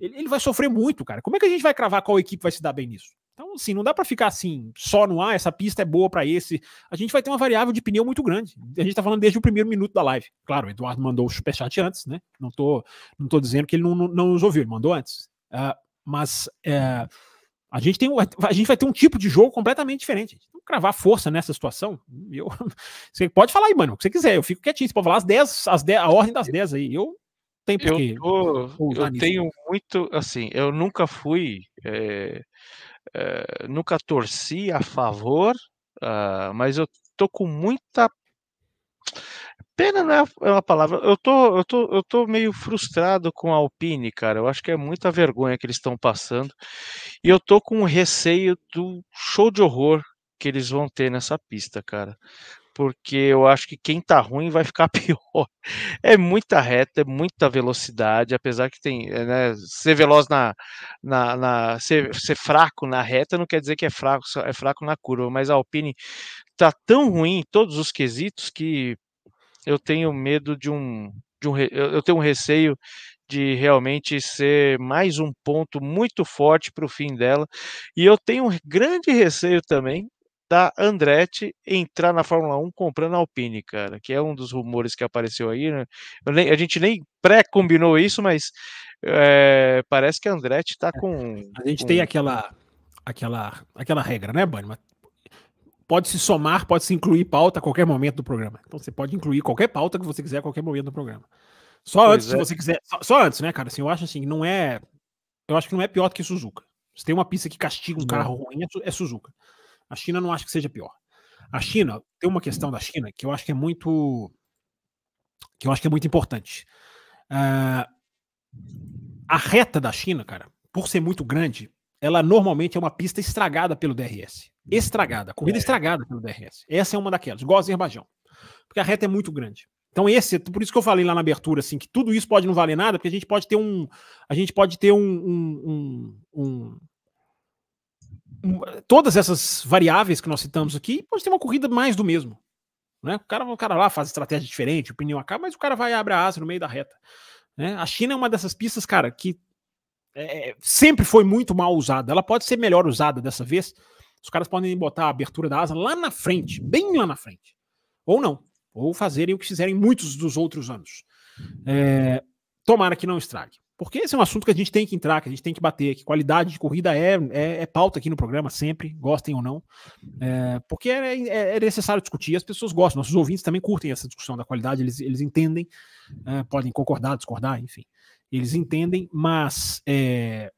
[SPEAKER 2] ele, ele vai sofrer muito, cara. Como é que a gente vai cravar qual equipe vai se dar bem nisso? Então, assim, não dá para ficar assim, só no ar, ah, essa pista é boa para esse. A gente vai ter uma variável de pneu muito grande. A gente tá falando desde o primeiro minuto da live. Claro, o Eduardo mandou o superchat antes, né? Não tô, não tô dizendo que ele não, não, não nos ouviu, ele mandou antes. Uh, mas. Uh, a gente, tem, a gente vai ter um tipo de jogo completamente diferente. Não cravar força nessa situação. Eu, você pode falar aí, mano, o que você quiser. Eu fico quietinho. Você pode falar as 10, as 10 a ordem das 10 aí. Eu tenho porque. Eu,
[SPEAKER 1] tô, eu tenho muito. Assim, eu nunca fui. É, é, nunca torci a favor, uh, mas eu tô com muita Pena não é, é uma palavra. Eu tô, eu, tô, eu tô meio frustrado com a Alpine, cara. Eu acho que é muita vergonha que eles estão passando. E eu tô com receio do show de horror que eles vão ter nessa pista, cara. Porque eu acho que quem tá ruim vai ficar pior. É muita reta, é muita velocidade, apesar que tem. É, né, ser veloz na. na, na ser, ser fraco na reta não quer dizer que é fraco, é fraco na curva, mas a Alpine tá tão ruim em todos os quesitos que eu tenho medo de um, de um eu tenho um receio de realmente ser mais um ponto muito forte para o fim dela. E eu tenho um grande receio também da Andretti entrar na Fórmula 1 comprando a Alpine, cara, que é um dos rumores que apareceu aí. Né? Nem, a gente nem pré-combinou isso, mas é, parece que a Andretti está é, com. A gente com... tem aquela,
[SPEAKER 2] aquela, aquela regra, né, Bani? pode se somar, pode se incluir pauta a qualquer momento do programa. Então você pode incluir qualquer pauta que você quiser a qualquer momento do programa. Só pois antes, é. se você quiser. Só, só, antes, né, cara? Assim, eu acho assim, não é. Eu acho que não é pior do que Suzuka. Se tem uma pista que castiga um não. cara ruim, é, é Suzuka. A China não acho que seja pior. A China, tem uma questão da China que eu acho que é muito. que eu acho que é muito importante. Uh, a reta da China, cara, por ser muito grande, ela normalmente é uma pista estragada pelo DRS estragada, corrida é. estragada pelo DRS. Essa é uma daquelas, igual a Azerbaijão. Porque a reta é muito grande. Então esse, por isso que eu falei lá na abertura assim que tudo isso pode não valer nada, porque a gente pode ter um, a gente pode ter um, um, um, um todas essas variáveis que nós citamos aqui, pode ter uma corrida mais do mesmo. Né? O, cara, o cara lá faz estratégia diferente, o pneu acaba, mas o cara vai e abre a asa no meio da reta. Né? A China é uma dessas pistas, cara, que é, é sempre foi muito mal usada. Ela pode ser melhor usada dessa vez, os caras podem botar a abertura da asa lá na frente, bem lá na frente. Ou não. Ou fazerem o que fizerem muitos dos outros anos. É, tomara que não estrague. Porque esse é um assunto que a gente tem que entrar, que a gente tem que bater, que qualidade de corrida é, é, é pauta aqui no programa sempre, gostem ou não, é, porque é, é, é necessário discutir, as pessoas gostam, nossos ouvintes também curtem essa discussão da qualidade, eles, eles entendem, é, podem concordar, discordar, enfim, eles entendem, mas é,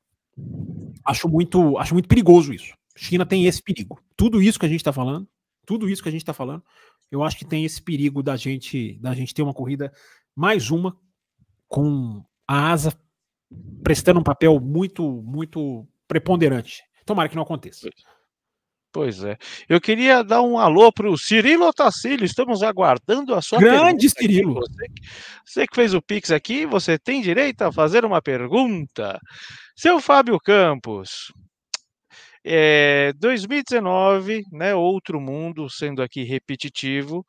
[SPEAKER 2] acho, muito, acho muito perigoso isso. China tem esse perigo. Tudo isso que a gente está falando, tudo isso que a gente está falando, eu acho que tem esse perigo da gente, da gente ter uma corrida mais uma com a asa prestando um papel muito, muito preponderante. Tomara que não aconteça.
[SPEAKER 1] Pois é. Eu queria dar um alô para o Cirilo Tacílio. Estamos aguardando a sua Grande Cirilo. Você, você, que fez o Pix aqui, você tem direito a fazer uma pergunta. Seu Fábio Campos, é, eh, 2019, né, outro mundo, sendo aqui repetitivo,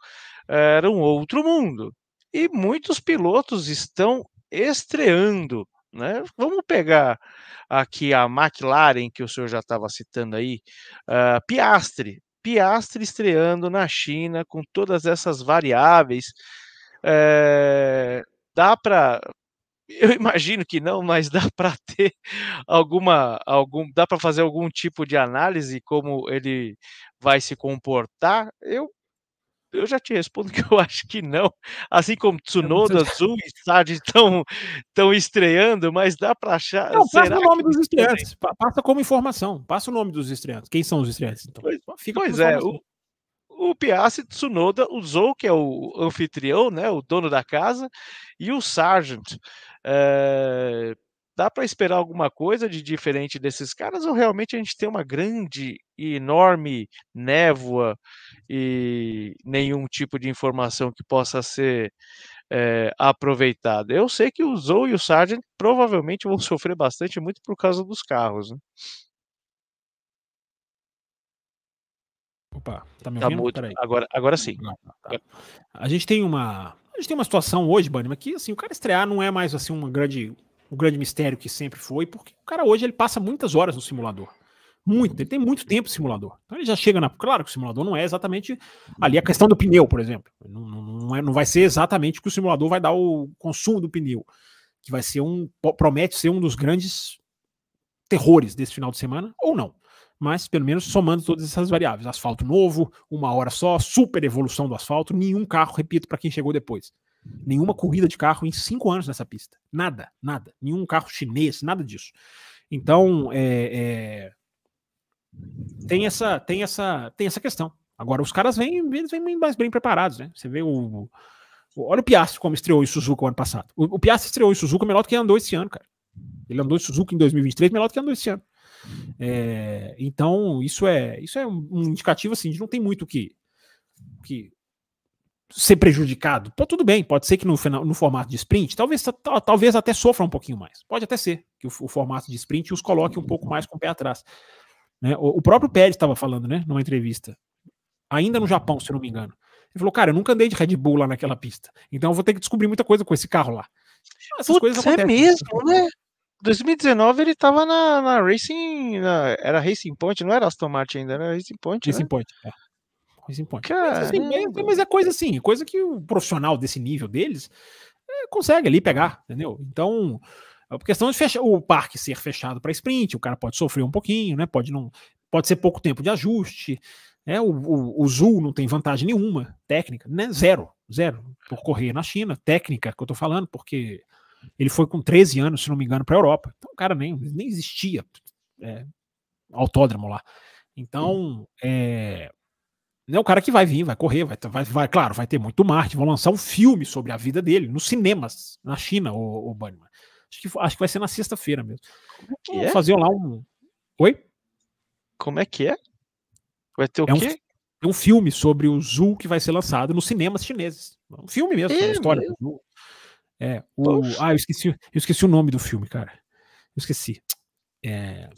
[SPEAKER 1] era um outro mundo. E muitos pilotos estão estreando. Né? Vamos pegar aqui a McLaren, que o senhor já estava citando aí, uh, Piastre. Piastre estreando na China com todas essas variáveis. É, dá para eu imagino que não, mas dá para ter alguma, algum, dá para fazer algum tipo de análise como ele vai se comportar. Eu eu já te respondo que eu acho que não. Assim como é Tsunoda, Zul e Sadi estão tão estreando, mas dá para achar. Não, passa o nome dos estreantes. Tem? Passa como informação. Passa o nome dos estreantes.
[SPEAKER 2] Quem são os estreantes? Então, pois,
[SPEAKER 1] pois é. O, o Piastri Tsunoda usou, que é o anfitrião, né, o dono da casa, e o Sargent. É, dá para esperar alguma coisa de diferente desses caras ou realmente a gente tem uma grande e enorme névoa e nenhum tipo de informação que possa ser é, aproveitada? Eu sei que o Zou e o Sargent provavelmente vão sofrer bastante, muito por causa dos carros. Né?
[SPEAKER 2] Opa, tá me tá ouvindo? Tá Peraí. Agora, agora sim. Não, tá. A gente tem uma, gente tem uma situação hoje, Bunny, que assim, o cara estrear não é mais assim uma grande, um grande mistério que sempre foi, porque o cara hoje ele passa muitas horas no simulador. Muito, ele tem muito tempo simulador. Então ele já chega na. Claro que o simulador não é exatamente ali a questão do pneu, por exemplo. Não, não, é, não vai ser exatamente que o simulador vai dar o consumo do pneu, que vai ser um. promete ser um dos grandes terrores desse final de semana, ou não mas pelo menos somando todas essas variáveis. Asfalto novo, uma hora só, super evolução do asfalto, nenhum carro, repito, para quem chegou depois. Nenhuma corrida de carro em cinco anos nessa pista. Nada, nada. Nenhum carro chinês, nada disso. Então, é, é, tem, essa, tem, essa, tem essa questão. Agora, os caras vêm, eles vêm mais bem preparados, né? Você vê o. o olha o Piastri como estreou em Suzuka o ano passado. O, o Piastri estreou em Suzuka melhor do que andou esse ano, cara. Ele andou em Suzuka em 2023 melhor do que andou esse ano. É, então, isso é isso é um indicativo assim, de não tem muito que, que ser prejudicado. Pô, tudo bem, pode ser que no, no formato de sprint, talvez, talvez até sofra um pouquinho mais. Pode até ser que o, o formato de sprint os coloque um pouco mais com o pé atrás. Né? O, o próprio Pérez estava falando, né, numa entrevista, ainda no Japão, se não me engano. Ele falou, cara, eu nunca andei de Red Bull lá naquela pista, então eu vou ter que descobrir muita coisa com esse carro lá. Essas Putz, coisas é acontecem. É mesmo, né? 2019 ele tava na, na Racing. Na, era Racing Point, não era Aston Martin ainda, era Racing Point. Né? Racing né? Point, é. Racing Point. Mas, assim, é, mas é coisa assim, coisa que o profissional desse nível deles é, consegue ali pegar, entendeu? Então. A questão de fechar, o parque ser fechado para sprint, o cara pode sofrer um pouquinho, né? Pode não, pode ser pouco tempo de ajuste. Né? O, o, o Zul não tem vantagem nenhuma técnica, né? Zero, zero por correr na China, técnica que eu tô falando, porque ele foi com 13 anos, se não me engano, para a Europa. Então, o cara nem, nem existia é, autódromo lá. Então, é, não é o cara que vai vir, vai correr, vai, vai, vai claro, vai ter muito marketing, vão lançar um filme sobre a vida dele nos cinemas, na China, o, o Bunnyman. Acho que, acho que vai ser na sexta-feira mesmo. Como é é? Fazer lá um. Oi? Como é que é? Vai ter o é quê? Um, é um filme sobre o Zul que vai ser lançado nos cinemas chineses. É um filme mesmo, é, uma história do Zul. É, o, Poxa. ah, eu esqueci, eu esqueci o nome do filme, cara. Eu esqueci. É,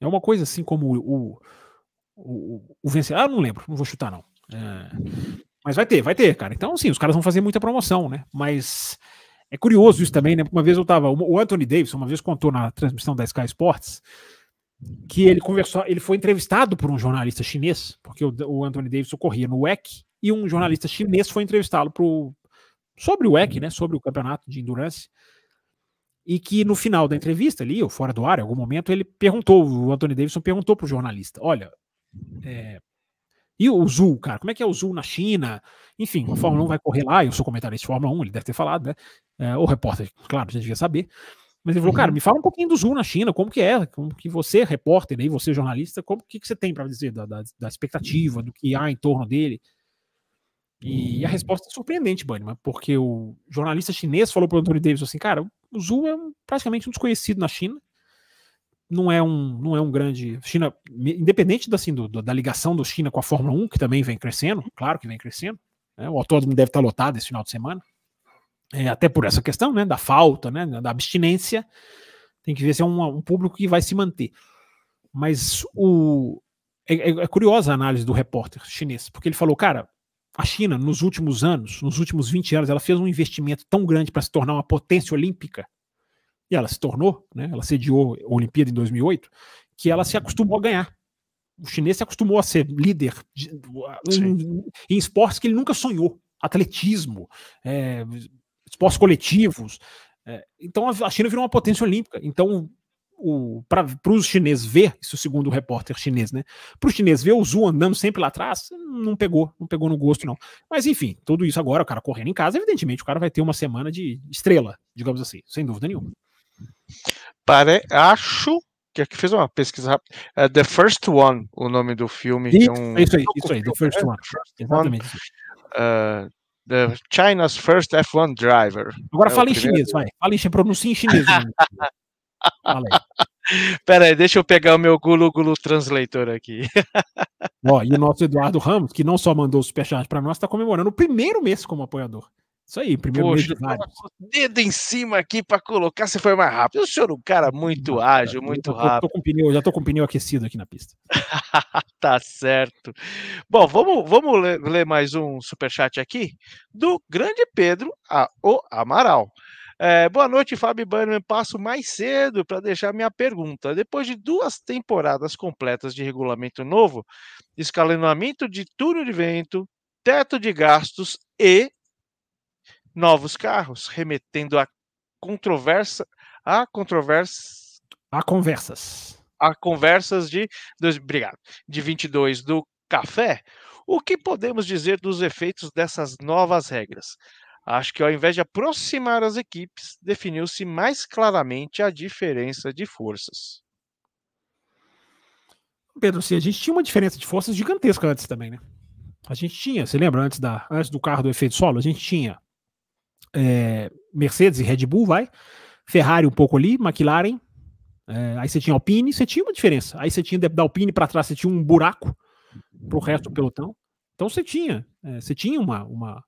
[SPEAKER 2] é uma coisa assim como o, o, o vencedor. Ah, não lembro, não vou chutar, não. É, mas vai ter, vai ter, cara. Então, sim, os caras vão fazer muita promoção, né? Mas é curioso isso também, né? Uma vez eu tava. O Anthony Davis, uma vez contou na transmissão da Sky Sports que ele conversou, ele foi entrevistado por um jornalista chinês, porque o, o Anthony Davis ocorria no WEC, e um jornalista chinês foi entrevistá-lo pro, sobre o EC, uhum. né, sobre o campeonato de endurance, e que no final da entrevista ali, ou fora do ar, em algum momento, ele perguntou, o Anthony Davidson perguntou pro jornalista, olha, é, e o Zul, cara, como é que é o Zul na China? Enfim, a Fórmula 1 vai correr lá, eu sou comentarista de Fórmula 1, ele deve ter falado, né, é, o repórter, claro, já devia saber, mas ele falou, cara, uhum. me fala um pouquinho do Zul na China, como que é, como que você, repórter, aí, né, você jornalista, como que, que você tem para dizer da, da, da expectativa, do que há em torno dele, e a resposta é surpreendente, Banima, porque o jornalista chinês falou para o Anthony Davis assim, cara, o Zhu é um, praticamente um desconhecido na China, não é um, não é um grande. China, independente da, assim, do, da ligação do China com a Fórmula 1, que também vem crescendo, claro que vem crescendo. Né? O autódromo deve estar lotado esse final de semana. É, até por essa questão né, da falta, né, da abstinência. Tem que ver se é um, um público que vai se manter. Mas o, é, é, é curiosa a análise do repórter chinês, porque ele falou, cara, a China, nos últimos anos, nos últimos 20 anos, ela fez um investimento tão grande para se tornar uma potência olímpica, e ela se tornou, né, ela sediou a Olimpíada em 2008, que ela se acostumou a ganhar. O chinês se acostumou a ser líder em, em, esportes que ele nunca sonhou. Atletismo, é, esportes coletivos. É, então a China virou uma potência olímpica. Então para os chineses ver, isso segundo o repórter chinês, né? Para os chineses ver o Zu andando sempre lá atrás, não pegou, não pegou no gosto, não. Mas enfim, tudo isso agora, o cara correndo em casa, evidentemente, o cara vai ter uma semana de estrela, digamos assim, sem dúvida nenhuma.
[SPEAKER 1] Pare... Acho que aqui fez uma pesquisa rápida. Uh, é, the First One, o nome do filme. Isso, é um... isso aí, isso aí, The né? First One. The
[SPEAKER 2] first Exatamente.
[SPEAKER 1] Uh, the China's First F1 Driver. Agora é fala em primeiro... chinês, vai.
[SPEAKER 2] Fala em, pronuncia em chinês. Né?
[SPEAKER 1] Pera aí, deixa eu pegar o meu Gulu Gulu Translator aqui.
[SPEAKER 2] Ó, e o nosso Eduardo Ramos, que não só mandou o superchat para nós, está comemorando o primeiro mês como apoiador. Isso aí, primeiro Poxa, mês
[SPEAKER 1] de dedo em cima aqui para colocar, Você foi mais rápido. O senhor é um cara muito Nossa, ágil, muito rápido. Tô
[SPEAKER 2] com pneu, já tô com o pneu aquecido aqui na pista.
[SPEAKER 1] tá certo. Bom, vamos, vamos ler, ler mais um superchat aqui do grande Pedro a, o Amaral. É, boa noite, Fábio Bannerman. Passo mais cedo para deixar minha pergunta. Depois de duas temporadas completas de regulamento novo, escalonamento de túnel de vento, teto de gastos e novos carros, remetendo a controvérsia, a controvérsia,
[SPEAKER 2] a conversas,
[SPEAKER 1] a conversas de, dois, obrigado, de 22 do café. O que podemos dizer dos efeitos dessas novas regras? Acho que ao invés de aproximar as equipes, definiu-se mais claramente a diferença de forças.
[SPEAKER 2] Pedro, se a gente tinha uma diferença de forças gigantesca antes também, né? A gente tinha, você lembra, antes, da, antes do carro do efeito solo, a gente tinha é, Mercedes e Red Bull, vai, Ferrari um pouco ali, McLaren, é, aí você tinha Alpine, você tinha uma diferença. Aí você tinha da Alpine para trás, você tinha um buraco para o resto do pelotão. Então você tinha, é, você tinha uma, uma,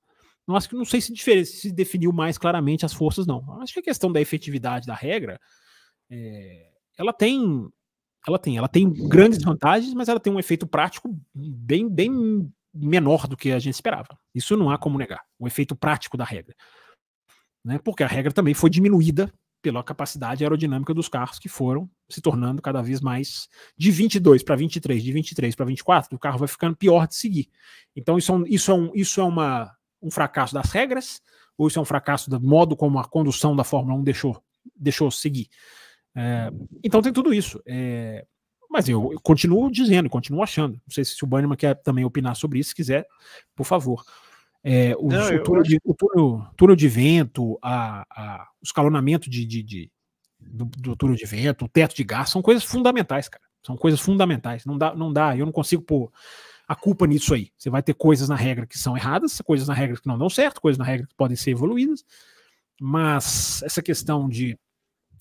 [SPEAKER 2] não acho que não sei se, se definiu mais claramente as forças, não. Acho que a questão da efetividade da regra, é, ela tem, ela tem, ela tem grandes vantagens, mas ela tem um efeito prático bem, bem menor do que a gente esperava. Isso não há como negar. O efeito prático da regra, né? Porque a regra também foi diminuída pela capacidade aerodinâmica dos carros que foram se tornando cada vez mais de 22 para 23, de 23 para 24, o carro vai ficando pior de seguir. Então isso é, um, isso é, um, isso é uma um fracasso das regras, ou isso é um fracasso do modo como a condução da Fórmula 1 deixou, deixou seguir. É, então tem tudo isso. É, mas eu, eu, continuo dizendo, continuo achando. Não sei se, se o Bannerman quer também opinar sobre isso, se quiser, por favor. É, os, Não, o, túnel de, o túnel, túnel de vento, a, a, o escalonamento de, de, de do, do, túnel de vento, o teto de gás, são coisas fundamentais, cara. São coisas fundamentais. Não dá, não dá. Eu não consigo pôr a culpa nisso aí. Você vai ter coisas na regra que são erradas, coisas na regra que não dão certo, coisas na regra que podem ser evoluídas, mas essa questão de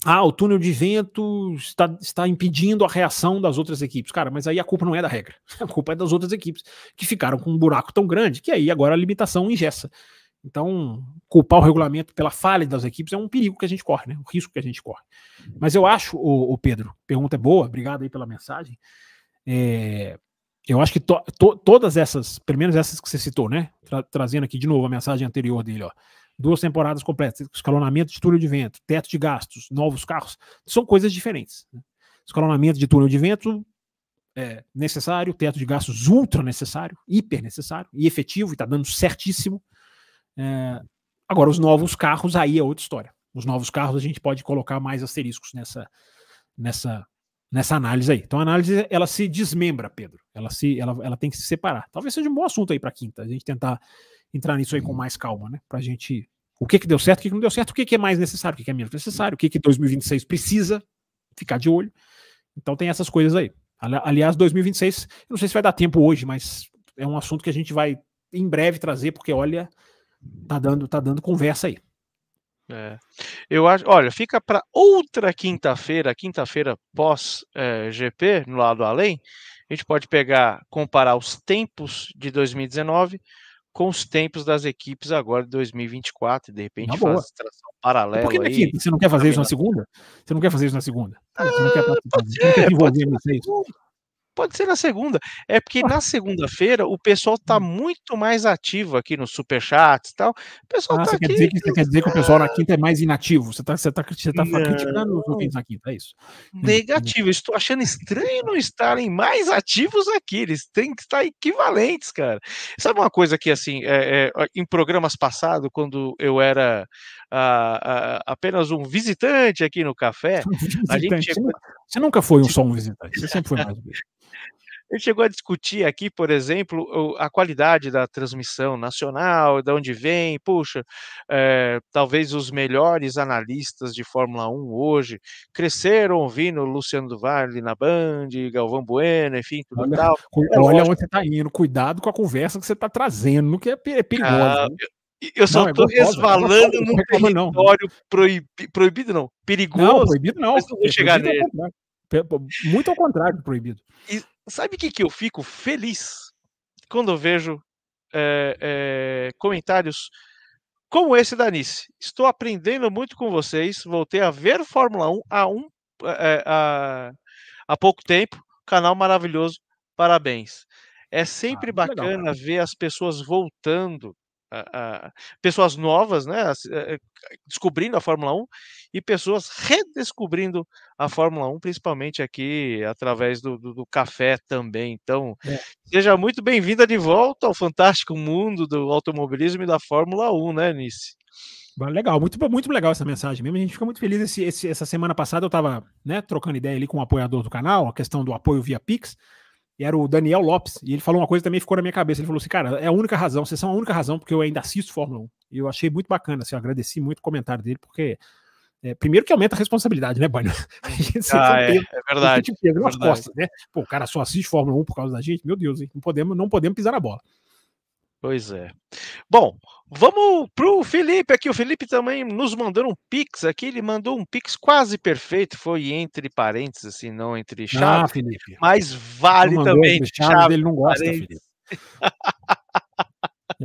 [SPEAKER 2] ah, o túnel de vento está, está impedindo a reação das outras equipes. Cara, mas aí a culpa não é da regra. A culpa é das outras equipes que ficaram com um buraco tão grande que aí agora a limitação ingessa. Então, culpar o regulamento pela falha das equipes é um perigo que a gente corre, né? Um risco que a gente corre. Mas eu acho, o, Pedro, pergunta é boa, obrigado aí pela mensagem. É, eu acho que to, to, todas essas, pelo menos essas que você citou, né? Tra, trazendo aqui de novo a mensagem anterior dele, ó. Duas temporadas completas, escalonamento de túnel de vento, teto de gastos, novos carros, são coisas diferentes. Né? Escalonamento de túnel de vento é, necessário, teto de gastos ultra necessário, hiper necessário e efetivo, e está dando certíssimo. É, agora, os novos carros aí é outra história. Os novos carros a gente pode colocar mais asteriscos nessa, nessa nessa análise aí. Então a análise ela se desmembra, Pedro. Ela se ela, ela tem que se separar. Talvez seja um bom assunto aí para quinta, a gente tentar entrar nisso aí com mais calma, né? Pra gente o que que deu certo, o que, que não deu certo, o que que é mais necessário, o que que é menos necessário, o que que 2026 precisa ficar de olho. Então tem essas coisas aí. Aliás, 2026, não sei se vai dar tempo hoje, mas é um assunto que a gente vai em breve trazer porque olha, tá dando tá dando conversa aí.
[SPEAKER 1] É. Eu acho, olha, fica para outra quinta-feira, quinta-feira pós é, eh, GP, no lado além, a gente pode pegar, comparar os tempos de 2019 com os tempos das equipes agora de 2024, e de repente faz tração paralela. Por que Aí, você não quer fazer isso na
[SPEAKER 2] tá segunda? Você não quer fazer isso na segunda? Você não quer, ah, tá você não quer, não
[SPEAKER 1] Pode ser na segunda. É porque na segunda-feira o pessoal tá hum. muito mais ativo aqui no Superchat
[SPEAKER 2] e tal. O pessoal ah, tá você, aqui... quer dizer que, você quer dizer que o pessoal na quinta é mais inativo? Você tá, você tá, você tá criticando os ouvintes na
[SPEAKER 1] quinta, é isso? Hum, Negativo. Eu estou achando estranho não estarem mais ativos aqui. Eles têm que estar equivalentes, cara. Sabe uma coisa que, assim, é, é, em programas passados, quando eu era a, ah, a, ah, apenas um visitante aqui no
[SPEAKER 2] café, um a gente... Você nunca foi um só um visitante, você sempre foi mais um
[SPEAKER 1] gente chegou a discutir aqui, por exemplo, a qualidade da transmissão nacional, de onde vem, puxa, é, talvez os melhores analistas de Fórmula 1 hoje cresceram ouvindo Luciano Duval na Band, Galvão Bueno, enfim, tudo olha, tal.
[SPEAKER 2] É olha lógico. onde você está indo, cuidado com a conversa que você está trazendo, que é, é perigosa. Ah, né? Eu só estou é, é resvalando no território não. Proibi, proibido, não. Perigoso. Não, proibido não. Mas não vou é chegar nele. É muito ao contrário do proibido.
[SPEAKER 1] E sabe o que, que eu fico feliz quando eu vejo é, é, comentários como esse da Nice? Estou aprendendo muito com vocês. Voltei a ver Fórmula 1 há, um, eh, há, há pouco tempo. Canal maravilhoso, parabéns. É ah, sempre ah, bacana legal. ver as pessoas voltando a, pessoas novas, né, eh, eh, descobrindo a Fórmula 1 e pessoas redescobrindo a Fórmula 1, principalmente aqui através do, do, do café também. Então, é. seja muito bem-vinda de volta ao fantástico mundo do automobilismo e da
[SPEAKER 2] Fórmula 1, né, Nice? Legal, muito, muito legal essa mensagem mesmo. A gente fica muito feliz. Esse, esse, essa semana passada eu estava né, trocando ideia ali com um apoiador do canal, a questão do apoio via Pix e era o Daniel Lopes, e ele falou uma coisa que também ficou na minha cabeça. Ele falou assim, cara, é a única razão, vocês são a única razão porque eu ainda assisto Fórmula 1. E eu achei muito bacana, assim, eu agradeci muito o comentário dele, porque é, primeiro que aumenta a responsabilidade, né, Bânio? ah, é, é verdade. A gente pega nas é costas, né? Pô, o cara só assiste Fórmula 1 por causa da gente, meu Deus, hein? Não podemos, não podemos pisar na bola.
[SPEAKER 1] Pois é. Bom, vamos para o Felipe aqui. O Felipe também nos mandou um pix aqui. Ele mandou um pix quase perfeito. Foi entre parênteses, assim, não entre ah, chaves. Ah, Felipe. Mas vale também. Chaves, chaves, ele não gosta, Felipe.
[SPEAKER 2] ele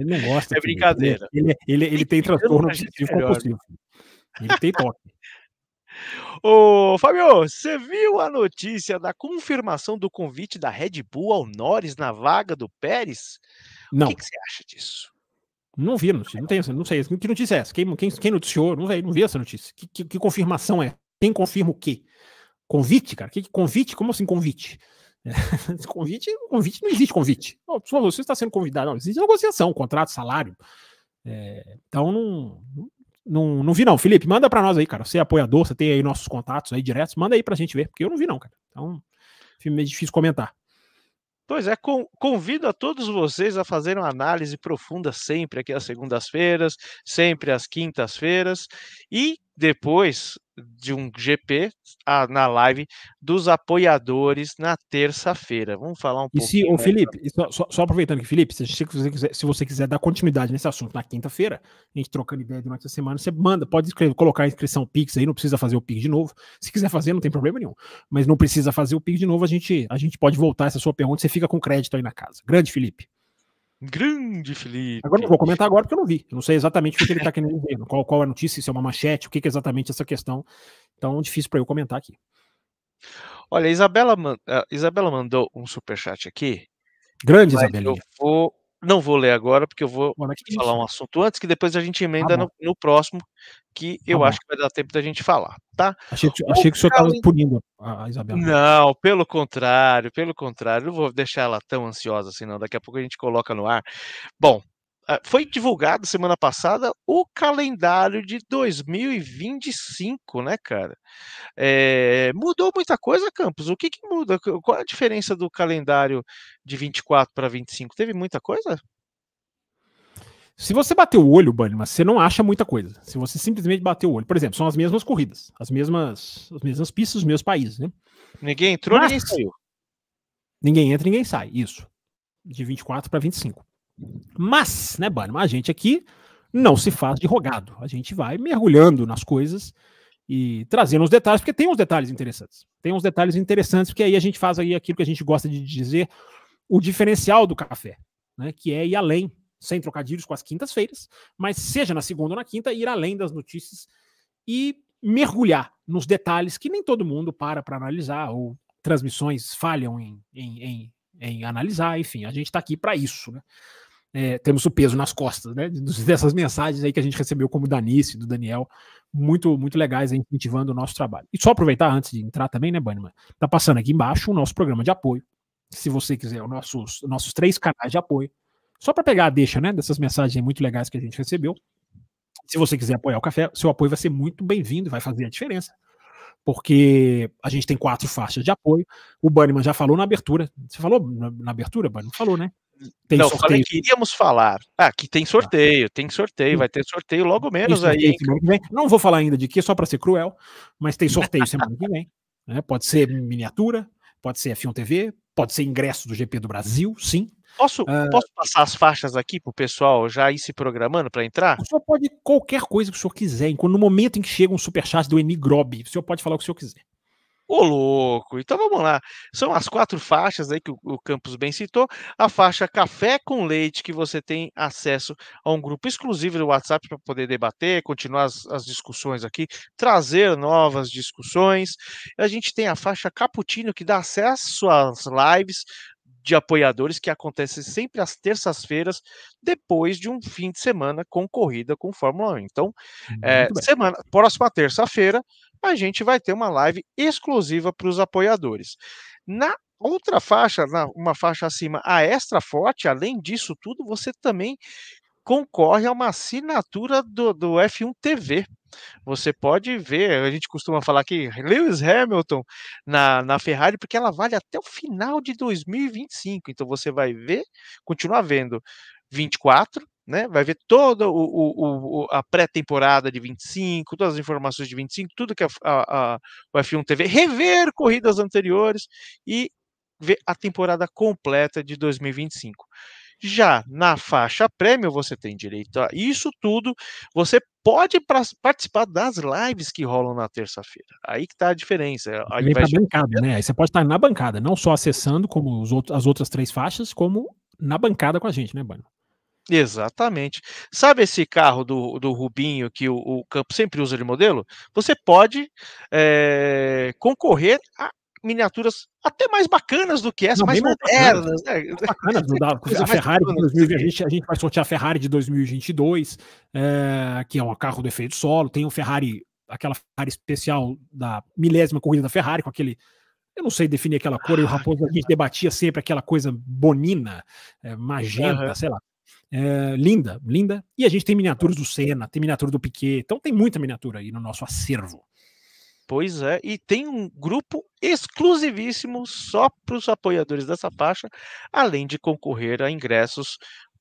[SPEAKER 2] não gosta. É brincadeira. Felipe. Ele, ele, ele, ele tem transtorno obsessivo compulsivo. Ele tem toque.
[SPEAKER 1] Ô, Fábio, você viu a notícia da confirmação do convite da Red Bull
[SPEAKER 2] ao Norris na vaga do Pérez? Não. O que, você acha disso? Não vi notícia, não, tenho, não sei. Que notícia é essa? Quem, quem, quem noticiou? Não vi, não vi essa notícia. Que, que, que, confirmação é? Quem confirma o quê? Convite, cara? Que, convite? Como assim convite? É, convite? Convite não existe convite. Oh, por favor, você está sendo convidado. Não, existe negociação, contrato, salário. É, então, não, não, não vi, não. Felipe, manda para nós aí, cara. Você é apoiador, você tem aí nossos contatos aí diretos, manda aí pra gente ver, porque eu não vi, não, cara. Então, fica meio difícil comentar.
[SPEAKER 1] Pois é, convido a todos vocês a fazerem uma análise profunda sempre aqui às segundas-feiras, sempre às quintas-feiras. E depois de um GP na live dos apoiadores na terça-feira. Vamos falar um e pouco. E se, o Felipe,
[SPEAKER 2] só, só, só, aproveitando que, Felipe, se você, quiser, se você quiser dar continuidade nesse assunto na quinta-feira, a gente trocando ideia durante a semana, você manda, pode escrever, colocar a inscrição Pix aí, não precisa fazer o Pix de novo. Se quiser fazer, não tem problema nenhum. Mas não precisa fazer o Pix de novo, a gente, a gente pode voltar essa sua pergunta, você fica com crédito aí na casa. Grande, Felipe. Grande Felipe. Agora não vou comentar agora porque eu não vi. Eu não sei exatamente o que ele está querendo ver. qual, qual é a notícia, se é uma machete? o que, que é exatamente essa questão. Então, difícil para eu comentar aqui.
[SPEAKER 1] Olha, Isabela, a Isabela mandou um superchat aqui.
[SPEAKER 2] Grande, Isabela. Eu
[SPEAKER 1] vou não vou ler agora, porque eu vou falar um assunto antes, que depois a gente tá emenda no, no, próximo, que tá eu acho que vai dar tempo da gente falar, tá?
[SPEAKER 2] Achei, que o, achei que o senhor estava Cali... punindo a Isabela.
[SPEAKER 1] Não, pelo contrário, pelo contrário. Não vou deixar ela tão ansiosa assim, não. Daqui a pouco a gente coloca no ar. Bom, ah, foi divulgado semana passada o calendário de 2025, né, cara? É, mudou muita coisa, Campos? O que, que muda? Qual a diferença do calendário de 24 para 25? Teve muita coisa?
[SPEAKER 2] Se você bater o olho, Bani, mas você não acha muita coisa. Se você simplesmente bater o olho, por exemplo, são as mesmas corridas, as mesmas, as mesmas pistas, os mesmos países, né? Ninguém entrou, mas, ninguém saiu. Ninguém entra, ninguém sai. Isso. De 24 para 25. Mas, né, Bannerman, a gente aqui não se faz de rogado. A gente vai mergulhando nas coisas e trazendo os detalhes, porque tem uns detalhes interessantes. Tem uns detalhes interessantes, porque aí a gente faz aí aquilo que a gente gosta de dizer, o diferencial do café, né? Que é ir além, sem trocadilhos com as quintas-feiras, mas seja na segunda ou na quinta, ir além das notícias e mergulhar nos detalhes que nem todo mundo para para analisar, ou transmissões falham em, em, em, em analisar, enfim, a gente está aqui para isso, né? é, temos o peso nas costas, né? Dessas mensagens aí que a gente recebeu, como da Nice, do Daniel, muito muito legais, aí, incentivando o nosso trabalho. E só aproveitar antes de entrar também, né, Bannerman? Tá passando aqui embaixo o nosso programa de apoio. Se você quiser, os nossos, nossos três canais de apoio. Só para pegar a deixa, né? Dessas mensagens muito legais que a gente recebeu. Se você quiser apoiar o café, seu apoio vai ser muito bem-vindo, vai fazer a diferença porque a gente tem quatro faixas de apoio. O Banniman já falou na abertura. Você falou na, na abertura, Banniman? Falou, né? Tem não, sorteio. falei que
[SPEAKER 1] iríamos falar. Ah, que tem tá. sorteio, tem sorteio, hum. vai ter sorteio logo menos aí.
[SPEAKER 2] Não vou falar ainda de que, só para ser cruel, mas tem sorteio semana que vem. Né? Pode ser miniatura, pode ser F1 TV, pode ser ingresso do GP do Brasil, sim. Posso, uh, posso
[SPEAKER 1] passar as faixas aqui para o pessoal já ir se programando para
[SPEAKER 2] entrar? O senhor pode qualquer coisa que o senhor quiser. Enquanto, no momento em que chega um superchat do Eni o senhor pode falar o que o senhor quiser.
[SPEAKER 1] Ô, louco! Então vamos lá. São as quatro faixas aí que o, o Campos bem citou. A faixa Café com Leite, que você tem acesso a um grupo exclusivo do WhatsApp para poder debater, continuar as, as, discussões aqui, trazer novas discussões. A gente tem a faixa Caputino, que dá acesso às lives de apoiadores que acontece sempre às terças-feiras, depois de um fim de semana com corrida com Fórmula 1. Então, é, semana, próxima terça-feira, a gente vai ter uma live exclusiva para os apoiadores. Na outra faixa, na, uma faixa acima, a extra forte, além disso tudo, você também concorre a uma assinatura do, do F1 TV. Você pode ver, a gente costuma falar que Lewis Hamilton na, na Ferrari, porque ela vale até o final de 2025. Então você vai ver, continuar vendo 24, né? Vai ver toda o, o, o, a pré-temporada de 25, todas as informações de 25, tudo que a, a, a, o F1 TV, rever corridas anteriores e ver a temporada completa de 2025. Já na faixa prêmio, você tem direito a isso tudo. Você pode pra, participar das lives que rolam na terça-feira. Aí que tá a diferença. Aí vai...
[SPEAKER 2] bancada, né? Aí você pode estar na bancada, não só acessando como outros, as outras três faixas, como na bancada com a gente, né, Bano?
[SPEAKER 1] Exatamente. Sabe esse carro do, do Rubinho que o, o Campo sempre usa de modelo? Você pode
[SPEAKER 2] é, concorrer
[SPEAKER 1] a miniaturas até mais bacanas do que essa, Não, mais modernas.
[SPEAKER 2] Bacana, né? bacana do, da, coisa a Ferrari de 2020, a gente, a gente vai sortear a Ferrari de 2022, é, eh, que é um carro do efeito solo. Tem o Ferrari, aquela Ferrari especial da milésima corrida da Ferrari, com aquele eu não sei definir aquela cor, ah, e o ah, Raposo a gente debatia sempre aquela coisa bonina, eh, magenta, uhum. sei lá. É, linda, linda. E a gente tem miniaturas do Senna, tem miniatura do Piquet, então tem muita miniatura aí no nosso acervo.
[SPEAKER 1] Pois é, e tem um grupo exclusivíssimo só para os apoiadores dessa faixa, além de concorrer a ingressos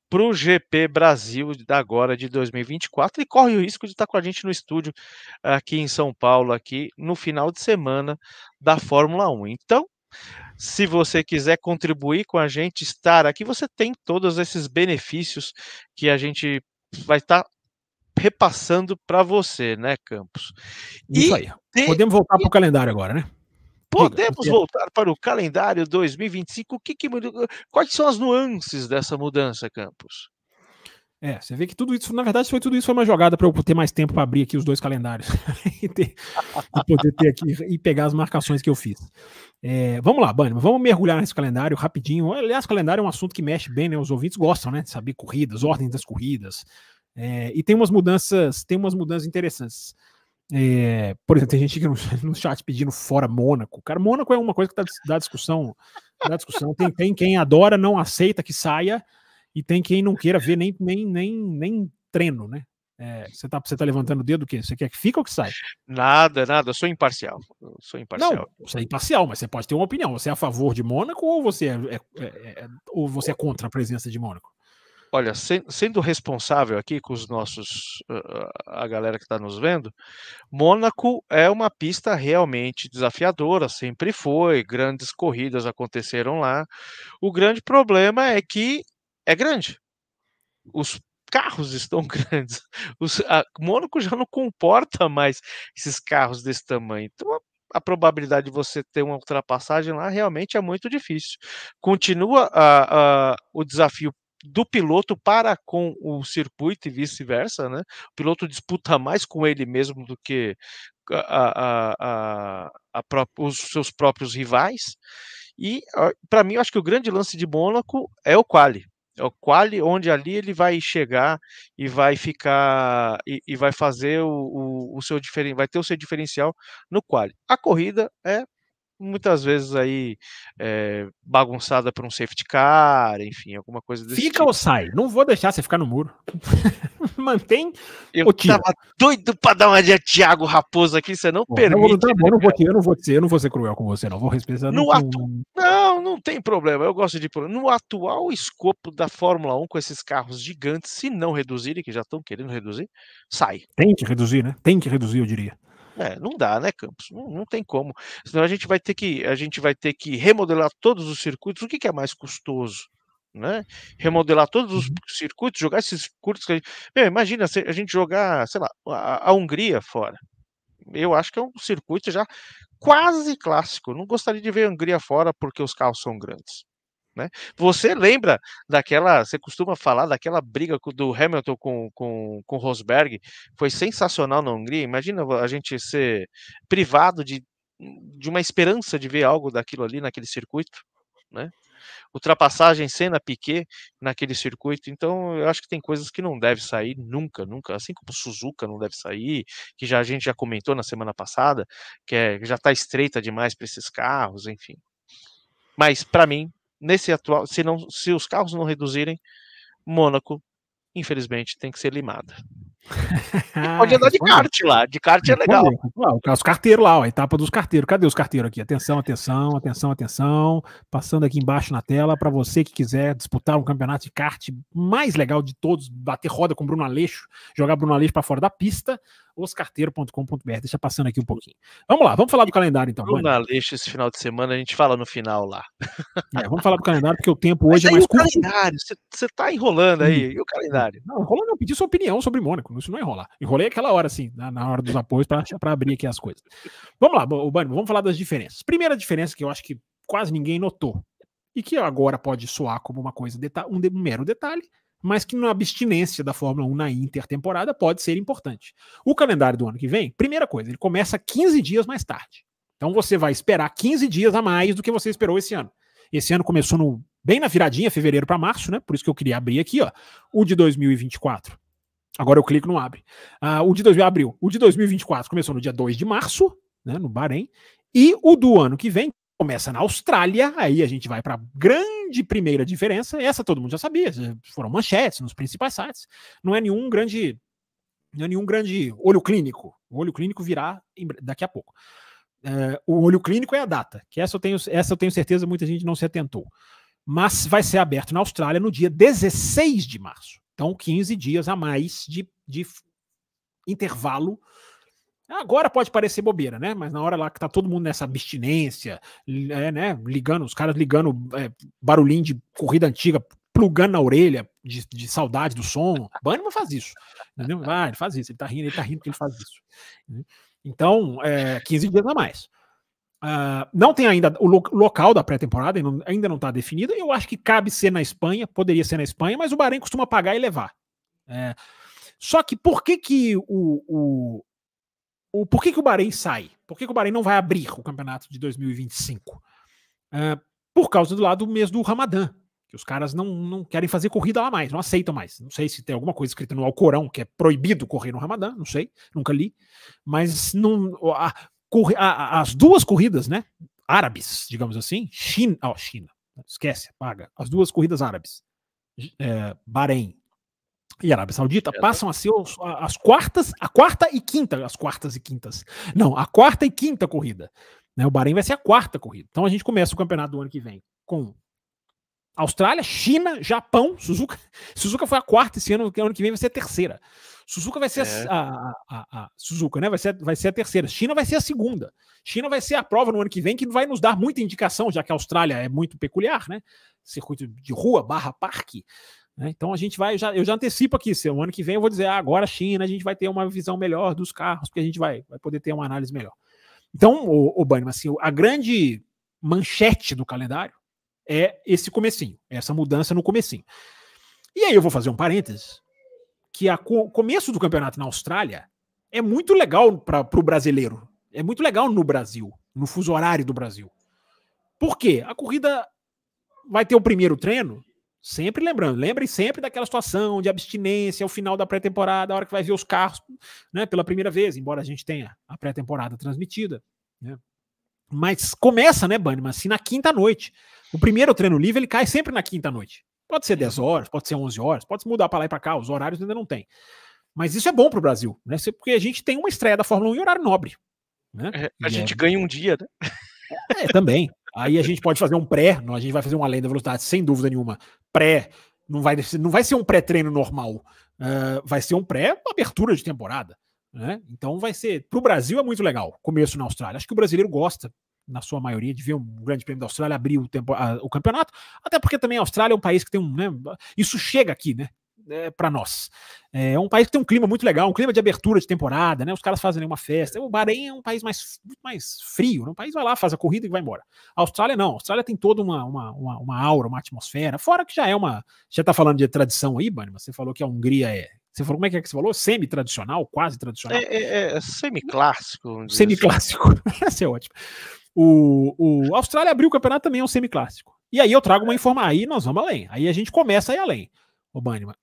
[SPEAKER 1] para o GP Brasil da agora de 2024 e corre o risco de estar tá com a gente no estúdio aqui em São Paulo aqui no final de semana da Fórmula 1. Então, se você quiser contribuir com a gente, estar aqui, você tem todos esses benefícios que a gente vai estar tá repassando para você, né, Campos? Isso e aí. Podemos
[SPEAKER 2] né? voltar para o calendário agora, né?
[SPEAKER 1] Podemos voltar para o calendário 2025. O que, que Quais são as nuances dessa mudança, Campos?
[SPEAKER 2] É, você vê que tudo isso, na verdade, foi tudo isso foi uma jogada para eu ter mais tempo para abrir aqui os dois calendários e, ter, e, poder ter aqui e pegar as marcações que eu fiz. É, vamos lá, Bani, vamos mergulhar nesse calendário rapidinho. Aliás, calendário é um assunto que mexe bem, né? Os ouvintes gostam, né? De saber corridas, ordens das corridas. É, e tem umas mudanças, tem umas mudanças interessantes. É, por exemplo, tem gente que no, no, chat pedindo fora Mônaco. Cara, Mônaco é uma coisa que está dá discussão. Dá discussão. Tem, tem quem adora, não aceita que saia e tem quem não queira ver nem, nem, nem, nem treino, né? É, você é, tá, tá levantando o dedo o quê? Você quer que fica ou que sai?
[SPEAKER 1] Nada, nada, eu sou imparcial. Eu sou imparcial. Não,
[SPEAKER 2] você é imparcial, mas você pode ter uma opinião. Você é a favor de Mônaco ou você é, é, é, é ou você é contra a presença de Mônaco?
[SPEAKER 1] Olha, se, sendo responsável aqui com os nossos, ah, ah, a galera que está nos vendo, Mônaco é uma pista realmente desafiadora, sempre foi. Grandes corridas aconteceram lá. O grande problema é que é grande. Os carros estão grandes. Os, a, Mônaco já não comporta mais esses carros desse tamanho. Então, a, a, probabilidade de você ter uma ultrapassagem lá realmente é muito difícil. Continua a, o desafio do piloto para com o circuito e vice-versa, né? O piloto disputa mais com ele mesmo do que a, os seus próprios rivais. E para mim, eu acho que o grande lance de Mônaco é o quali o qual onde ali ele vai chegar e vai ficar e, e vai fazer o, o, o seu diferencial, vai ter o seu diferencial no quali. A corrida é muitas vezes aí é, bagunçada por um safety
[SPEAKER 2] car, enfim, alguma coisa desse Fica tipo. ou sai, não vou deixar você ficar no muro. Mantém Eu tava doido pra dar uma de Thiago Raposo aqui, você não Pô, permite. Não, tá né, bom, né, não vou, eu, não vou, eu não vou ser cruel com você, não vou respeitar. No, no atu...
[SPEAKER 1] Não, não tem problema, eu gosto de... No atual escopo da Fórmula 1 com esses carros gigantes, se não reduzirem, que já estão querendo reduzir, sai.
[SPEAKER 2] Tem que reduzir, né? Tem que reduzir, eu diria.
[SPEAKER 1] É, não dá, né, Campos? Não, não, tem como. Senão a gente vai ter que a gente vai ter que remodelar todos os circuitos. O que, que é mais custoso? Né? Remodelar todos os uhum. circuitos, jogar esses circuitos que a gente. Meu, imagina a gente jogar, sei lá, a, a Hungria fora. Eu acho que é um circuito já quase clássico. Não gostaria de ver a Hungria fora porque os carros são grandes. Né? Você lembra daquela, você costuma falar daquela briga do Hamilton com, com, com Rosberg, foi sensacional na Hungria. Imagina a gente ser privado de, de uma esperança de ver algo daquilo ali naquele circuito, né? Ultrapassagem cena Piquet naquele circuito, então eu acho que tem coisas que não deve sair nunca, nunca, assim como o Suzuka não deve sair, que já a gente já comentou na semana passada, que é, já está estreita demais para esses carros, enfim. Mas para mim, nesse atual, se não, se os carros não reduzirem, Mônaco, infelizmente, tem que ser limada. pode andar de kart lá, de kart
[SPEAKER 2] é legal. Os carteiros lá, ó, a etapa dos carteiros. Cadê os carteiros aqui? Atenção, atenção, atenção, atenção. Passando aqui embaixo na tela para você que quiser disputar um campeonato de kart mais legal de todos, bater roda com Bruno Aleixo, jogar Bruno Aleixo para fora da pista oscarteiro.com.br. Deixa passando aqui um pouquinho. Vamos lá, vamos falar do calendário então. Bruno
[SPEAKER 1] Aleixo, esse final de semana, a gente fala no final lá.
[SPEAKER 2] É, vamos falar do calendário, porque o tempo hoje Mas é mais curto. calendário, você tá enrolando aí, e o calendário? Não, enrolando, eu pedi sua opinião sobre Mônaco, isso não é enrolar. Enrolei aquela hora, assim, na, na hora dos apoios, para abrir aqui as coisas. Vamos lá, Bani, vamos falar das diferenças. Primeira diferença que eu acho que quase ninguém notou, e que agora pode soar como uma coisa, um mero detalhe, mas que na abstinência da Fórmula 1 na intertemporada pode ser importante. O calendário do ano que vem, primeira coisa, ele começa 15 dias mais tarde. Então você vai esperar 15 dias a mais do que você esperou esse ano. Esse ano começou no, bem na viradinha, fevereiro para março, né? Por isso que eu queria abrir aqui, ó, o de 2024. Agora eu clico no abre. Ah, o de 2000, abril. O de 2024 começou no dia 2 de março, né, no Bahrein, e o do ano que vem, começa na Austrália, aí a gente vai para a grande primeira diferença. Essa todo mundo já sabia, foram manchetes nos principais sites. Não é nenhum grande, não é nenhum grande olho clínico. O olho clínico virá em, daqui a pouco. É, o olho clínico é a data, que essa eu tenho, essa eu tenho certeza muita gente não se atentou. Mas vai ser aberto na Austrália no dia 16 de março. Então, 15 dias a mais de, de intervalo Agora pode parecer bobeira, né? Mas na hora lá que tá todo mundo nessa abstinência, é, né? Ligando, os caras ligando é, barulhinho de corrida antiga, plugando na orelha de, de saudade do som. Bannerman faz isso. Entendeu? Ah, ele faz isso, ele tá rindo, ele tá rindo porque ele faz isso. Né? Então, é, 15 dias a mais. Uh, não tem ainda o lo local da pré-temporada, ainda não está definido. Eu acho que cabe ser na Espanha, poderia ser na Espanha, mas o Bahrein costuma pagar e levar. É, só que por que, que o, o, o por que, que o Bahrein sai? Por que, que o Bahrein não vai abrir o campeonato de 2025? Ah, por causa do lado mês do Ramadã, que os caras não, não querem fazer corrida lá mais, não aceitam mais. Não sei se tem alguma coisa escrita no Alcorão que é proibido correr no Ramadã, não sei, nunca li. Mas não, a, a, as duas corridas, né? Árabes, digamos assim, China, oh, China, esquece, paga. As duas corridas árabes, é, Bahrein e Arábia Saudita é, tá. passam a ser os, as quartas, a quarta e quinta, as quartas e quintas. Não, a quarta e quinta corrida. Né? O Bahrein vai ser a quarta corrida. Então a gente começa o campeonato do ano que vem com Austrália, China, Japão, Suzuka. Suzuka foi a quarta esse ano, ano que vem vai ser a terceira. Suzuka vai ser é. a, a, a, a, Suzuka, né? Vai ser, vai ser a terceira. China vai ser a segunda. China vai ser a prova no ano que vem que vai nos dar muita indicação, já que a Austrália é muito peculiar, né? Circuito de rua barra parque. Né? Então a gente vai, já, eu já antecipo aqui, se o é ano que vem eu vou dizer, ah, agora China, a gente vai ter uma visão melhor dos carros, porque a gente vai, vai poder ter uma análise melhor. Então, o, o Banima, assim, a grande manchete do calendário é esse comecinho, é essa mudança no comecinho. E aí eu vou fazer um parênteses, que o começo do campeonato na Austrália é muito legal para o brasileiro, é muito legal no Brasil, no fuso horário do Brasil. Por quê? A corrida vai ter o primeiro treino Sempre lembrando, lembrem sempre daquela situação de abstinência, é o final da pré-temporada, a hora que vai ver os carros né, pela primeira vez, embora a gente tenha a pré-temporada transmitida. Né? Mas começa, né, Bani mas assim na quinta noite. O primeiro treino livre ele cai sempre na quinta noite. Pode ser 10 horas, pode ser 11 horas, pode mudar para lá e para cá, os horários ainda não tem. Mas isso é bom para o Brasil, né? Porque a gente tem uma estreia da Fórmula 1 em horário nobre. Né? É, a e gente é... ganha um dia, né? É, também. Aí a gente pode fazer um pré, a gente vai fazer uma lenda da velocidade, sem dúvida nenhuma, pré, não vai, não vai ser um pré-treino normal, uh, vai ser um pré-abertura de temporada. Né? Então vai ser. Para o Brasil é muito legal, começo na Austrália. Acho que o brasileiro gosta, na sua maioria, de ver um grande prêmio da Austrália abrir o, tempo, a, ah, o campeonato, até porque também a Austrália é um país que tem um. Né, isso chega aqui, né? é, para nós. É um país que tem um clima muito legal, um clima de abertura de temporada, né? Os caras fazem uma festa. O Bahrein é um país mais, muito mais frio, né? um país vai lá, faz a corrida e vai embora. A Austrália não, a Austrália tem toda uma, uma, uma, uma aura, uma atmosfera, fora que já é uma. Já tá falando de tradição aí, Bani, você falou que a Hungria é você falou, como é que, é que você falou? Semi-tradicional, quase tradicional? É,
[SPEAKER 1] é, é semi-clássico. Assim. Semi-clássico.
[SPEAKER 2] Essa é ótimo. O, o a Austrália abriu o campeonato também é um semi-clássico. E aí eu trago uma é. informação. Aí nós vamos além. Aí a gente começa a ir além o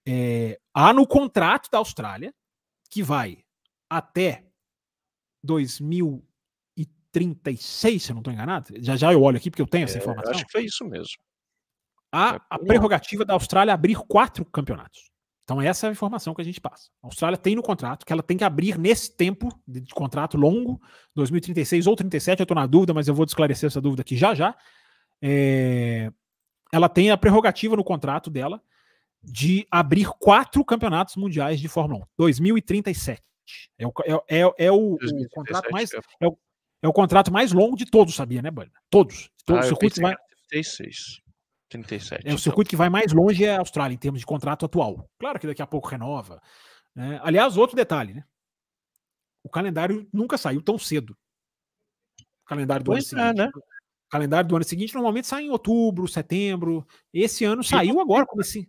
[SPEAKER 2] é, há no contrato da Austrália, que vai até 2036, se eu não estou enganado, já já eu olho aqui porque eu tenho essa é, informação. acho que foi isso mesmo. Há é, a prerrogativa da Austrália abrir quatro campeonatos. Então, essa é a informação que a gente passa. A Austrália tem no contrato que ela tem que abrir nesse tempo de, de contrato longo, 2036 ou 37, eu estou na dúvida, mas eu vou esclarecer essa dúvida aqui já já. É, ela tem a prerrogativa no contrato dela de abrir quatro campeonatos mundiais de Fórmula 1. 2037. É o, é, é, é o, o, contrato mais. É. é o, é o, contrato mais longo de todos, sabia, né, Banda? Todos. todos ah, circuito vai...
[SPEAKER 1] 36. 37. É o então. circuito
[SPEAKER 2] então. que vai mais longe é a Austrália em termos de contrato atual. Claro que daqui a pouco renova. Né? Aliás, outro detalhe, né? O calendário nunca saiu tão cedo. O calendário do pois ano é, seguinte. Né? calendário do ano seguinte normalmente sai em outubro, setembro. Esse ano saiu agora, como assim?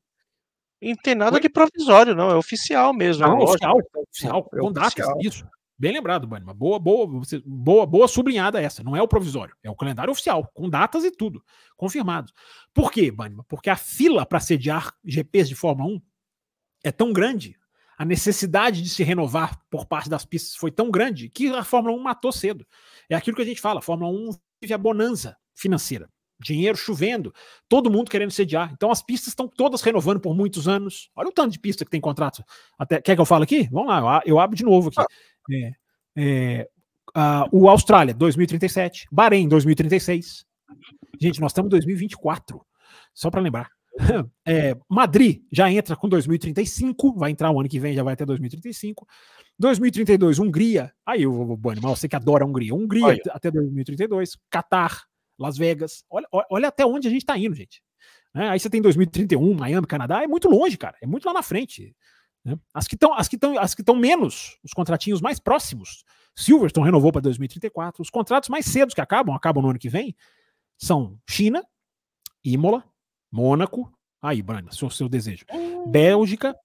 [SPEAKER 2] E não tem nada Oi? de provisório, não. É oficial mesmo. Não, é ah, oficial, é oficial, é com datas, isso. Bem lembrado, uma Boa, boa, boa, boa sublinhada essa. Não é o provisório, é o calendário oficial, com datas e tudo, confirmados. Por quê, Bani Porque a fila para sediar GPs de Fórmula 1 é tão grande, a necessidade de se renovar por parte das pistas foi tão grande que a Fórmula 1 matou cedo. É aquilo que a gente fala, a Fórmula 1 vive a bonança financeira dinheiro chovendo, todo mundo querendo sediar. Então as pistas estão todas renovando por muitos anos. Olha o tanto de pista que tem contrato. Até, quer que eu fale aqui? Vamos lá, eu abro de novo aqui. Ah. É, é, o Austrália, 2037. Bahrein, 2036. Gente, nós estamos em 2024, só para lembrar. É, Madrid já entra com 2035, vai entrar o ano que vem, já vai até 2035. 2032, Hungria. Aí eu vou, animal, você que adora a Hungria. Hungria Olha. até 2032. Catar, Las Vegas. Olha, olha até onde a gente está indo, gente. Né? Aí você tem 2031, Miami, Canadá, é muito longe, cara. É muito lá na frente. Né? As que estão, as que estão, as que estão menos, os contratinhos mais próximos. Silverstone renovou para 2034. Os contratos mais cedos que acabam, acabam no ano que vem, são China, Imola, Mônaco, aí, Brana, seu, seu desejo. Bélgica,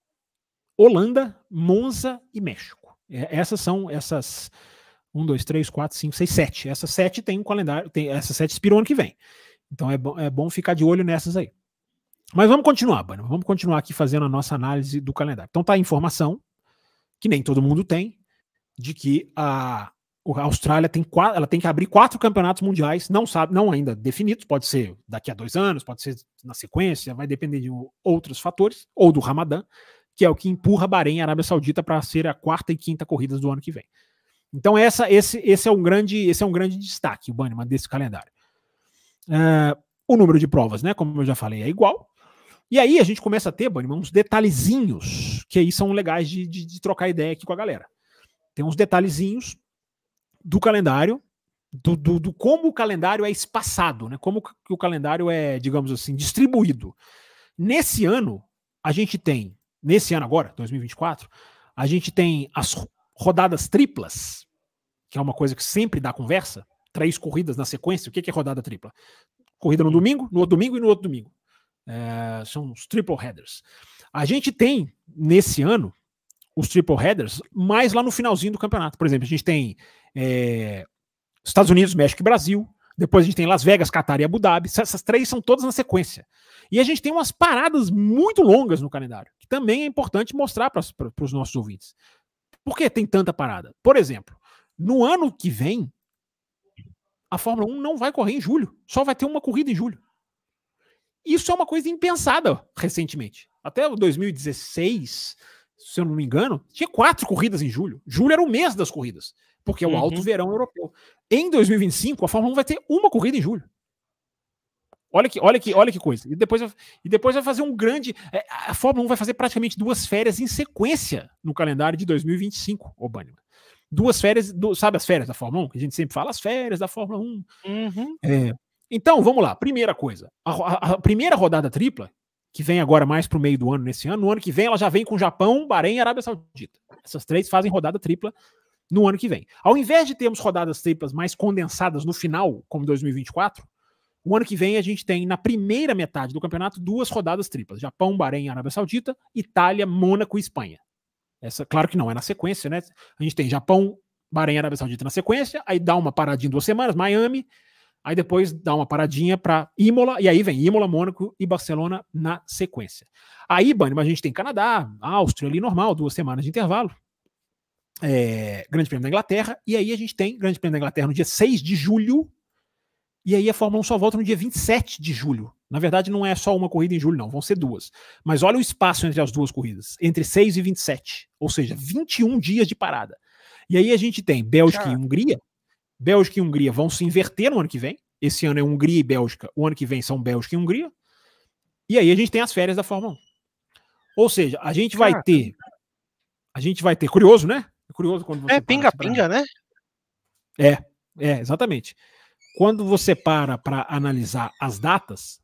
[SPEAKER 2] Holanda, Monza e México. É, essas são essas 1, 2, 3, 4, 5, 6, 7. Essas 7 tem um calendário, tem, essas 7 expiram ano que vem. Então é bom, é bom ficar de olho nessas aí. Mas vamos continuar, Bano. Vamos continuar aqui fazendo a nossa análise do calendário. Então tá a informação, que nem todo mundo tem, de que a, a Austrália tem, ela tem que abrir quatro campeonatos mundiais, não sabe, não ainda definidos, pode ser daqui a dois anos, pode ser na sequência, vai depender de outros fatores, ou do Ramadã, que é o que empurra Bahrein e Arábia Saudita para ser a quarta e quinta corridas do ano que vem. Então essa, esse, esse é um grande, esse é um grande destaque, o Bannerman desse calendário. Ah, o número de provas, né, como eu já falei, é igual. E aí a gente começa a ter, Bannerman, uns detalhezinhos que aí são legais de, de, de trocar ideia aqui com a galera. Tem uns detalhezinhos do calendário do, do, do, como o calendário é espaçado, né? como que o calendário é, digamos assim, distribuído. Nesse ano, a gente tem, nesse ano agora, 2024, a gente tem as, rodadas triplas, que é uma coisa que sempre dá conversa, três corridas na sequência, o que é rodada tripla? Corrida no uhum. domingo, no outro domingo e no outro domingo. É, são os triple headers. A gente tem, nesse ano, os triple headers, mas lá no finalzinho do campeonato. Por exemplo, a gente tem é, Estados Unidos, México e Brasil. Depois a gente tem Las Vegas, Catar e Abu Dhabi. Essas três são todas na sequência. E a gente tem umas paradas muito longas no calendário, que também é importante mostrar para os nossos ouvintes. Por que tem tanta parada? Por exemplo, no ano que vem, a Fórmula 1 não vai correr em julho. Só vai ter uma corrida em julho. Isso é uma coisa impensada recentemente. Até 2016, se eu não me engano, tinha quatro corridas em julho. Julho era o mês das corridas, porque é o uhum. alto verão europeu. Em 2025, a Fórmula 1 vai ter uma corrida em julho. Olha que, olha que, olha que coisa. E depois, e depois vai fazer um grande. É, a Fórmula 1 vai fazer praticamente duas férias em sequência no calendário de 2025, ô Duas férias, do, sabe as férias da Fórmula 1? Que a gente sempre fala as férias da Fórmula 1. Uhum. É. Então, vamos lá. Primeira coisa. A, a, a, primeira rodada tripla, que vem agora mais para o meio do ano, nesse ano. No ano que vem, ela já vem com Japão, Bahrein e Arábia Saudita. Essas três fazem rodada tripla no ano que vem. Ao invés de termos rodadas triplas mais condensadas no final, como 2024 o ano que vem a gente tem, na primeira metade do campeonato, duas rodadas triplas: Japão, Bahrein, Arábia Saudita, Itália, Mônaco e Espanha. Essa, claro que não, é na sequência, né? A gente tem Japão, Bahrein, Arábia Saudita na sequência, aí dá uma paradinha duas semanas, Miami, aí depois dá uma paradinha para Imola, e aí vem Imola, Mônaco e Barcelona na sequência. Aí, mas a gente tem Canadá, Áustria ali normal, duas semanas de intervalo, é, Grande Prêmio da Inglaterra, e aí a gente tem Grande Prêmio da Inglaterra no dia 6 de julho, e aí a Fórmula 1 só volta no dia 27 de julho. Na verdade, não é só uma corrida em julho, não, vão ser duas. Mas olha o espaço entre as duas corridas, entre 6 e 27, ou seja, 21 dias de parada. E aí a gente tem Bélgica e Hungria. Bélgica e Hungria vão se inverter no ano que vem. Esse ano é Hungria e Bélgica, o ano que vem são Bélgica e Hungria. E aí a gente tem as férias da Fórmula 1. Ou seja, a gente Caraca. vai ter. A gente vai ter. Curioso, né? É curioso quando É pinga-pinga, pinga, né? É, é, exatamente quando você para para analisar as datas,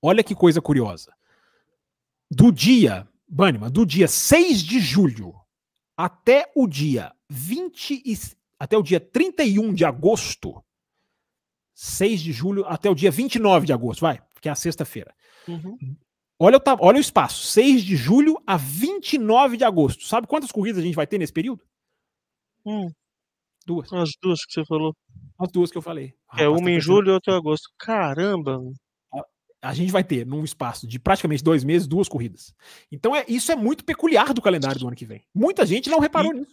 [SPEAKER 2] olha que coisa curiosa. Do dia, Bânima, do dia 6 de julho até o dia 20 e, até o dia 31 de agosto, 6 de julho até o dia 29 de agosto, vai, que é a sexta-feira. Uhum. Olha, o, olha o espaço, 6 de julho a 29 de agosto. Sabe quantas corridas a gente vai ter nesse período? Hum. Duas. As duas que você falou. As duas que eu falei. É uma em julho e outra em agosto. Caramba! A, gente vai ter, num espaço de praticamente dois meses, duas corridas. Então, é, isso é muito peculiar do calendário do ano que vem. Muita gente não reparou
[SPEAKER 1] e, nisso.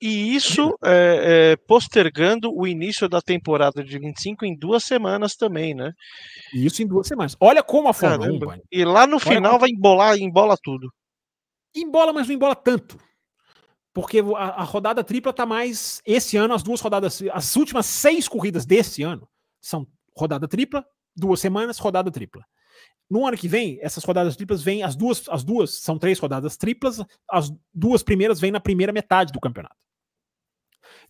[SPEAKER 1] E isso é, é, postergando o início da temporada de 25 em duas semanas também, né? Isso em duas semanas. Olha como a Fórmula 1. E lá
[SPEAKER 2] no Olha final como... vai embolar, embola tudo. Embola, mas não embola tanto porque a, a rodada tripla está mais. Esse ano, as duas rodadas, as últimas seis corridas desse ano são rodada tripla, duas semanas, rodada tripla. No ano que vem, essas rodadas triplas vêm, as duas, as duas são três rodadas triplas, as duas primeiras vêm na primeira metade do campeonato.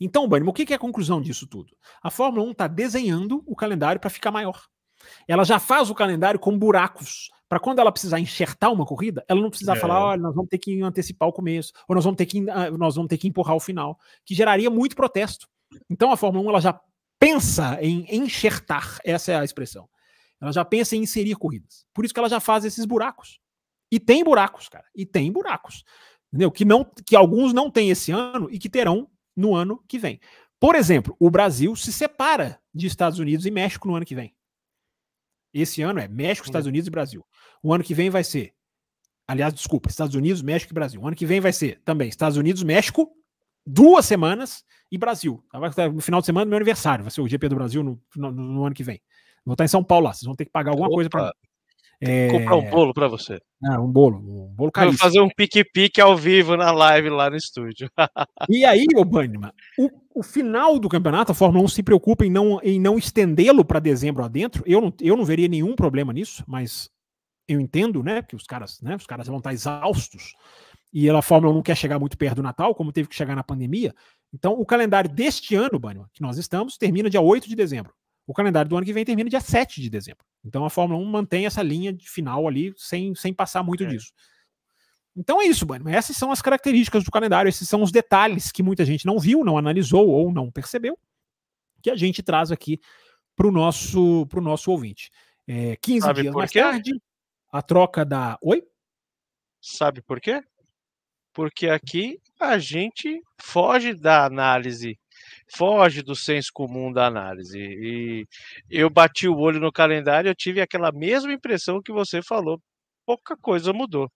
[SPEAKER 2] Então, Bânimo, o que é a conclusão disso tudo? A Fórmula 1 está desenhando o calendário para ficar maior. Ela já faz o calendário com buracos para quando ela precisar enxertar uma corrida, ela não precisar é. falar, olha, nós vamos ter que antecipar o começo, ou nós vamos ter que, ah, nós vamos ter que empurrar o final, que geraria muito protesto. Então a Fórmula 1 ela já pensa em enxertar, essa é a expressão. Ela já pensa em inserir corridas. Por isso que ela já faz esses buracos. E tem buracos, cara. E tem buracos. Entendeu? Que, não, que alguns não têm esse ano e que terão no ano que vem. Por exemplo, o Brasil se separa de Estados Unidos e México no ano que vem. Esse ano é México, Estados uhum. Unidos e Brasil. O ano que vem vai ser. Aliás, desculpa, Estados Unidos, México e Brasil. O ano que vem vai ser também Estados Unidos, México, duas semanas e Brasil. Tá no final de semana do meu aniversário, vai ser o GP do Brasil no, no, no ano que vem. Vou estar em São Paulo lá, vocês vão ter que pagar alguma Opa. coisa para é... comprar um bolo para você. Ah, um bolo, um bolo caríssimo. Vou fazer um
[SPEAKER 1] pique-pique ao vivo na live lá no estúdio.
[SPEAKER 2] e aí, ô Banima, o, o, final do campeonato, a Fórmula 1 se preocupa em não, em não estendê-lo para dezembro adentro. Eu não, eu não veria nenhum problema nisso, mas eu entendo, né? Que os caras, né? Os caras vão estar exaustos. E a Fórmula 1 não quer chegar muito perto do Natal, como teve que chegar na pandemia. Então, o calendário deste ano, Bânio, que nós estamos, termina dia 8 de dezembro. O calendário do ano que vem termina dia 7 de dezembro. Então, a Fórmula 1 mantém essa linha de final ali, sem, sem passar muito é. disso. Então é isso, Bânio. Essas são as características do calendário, esses são os detalhes que muita gente não viu, não analisou ou não percebeu, que a gente traz aqui para o nosso, nosso ouvinte. É, 15 Sabe dias mais quê? tarde a troca da Oi?
[SPEAKER 1] Sabe por quê? Porque aqui a gente foge da análise, foge do senso comum da análise. E eu bati o olho no calendário, eu tive aquela mesma impressão que você falou. Pouca coisa mudou.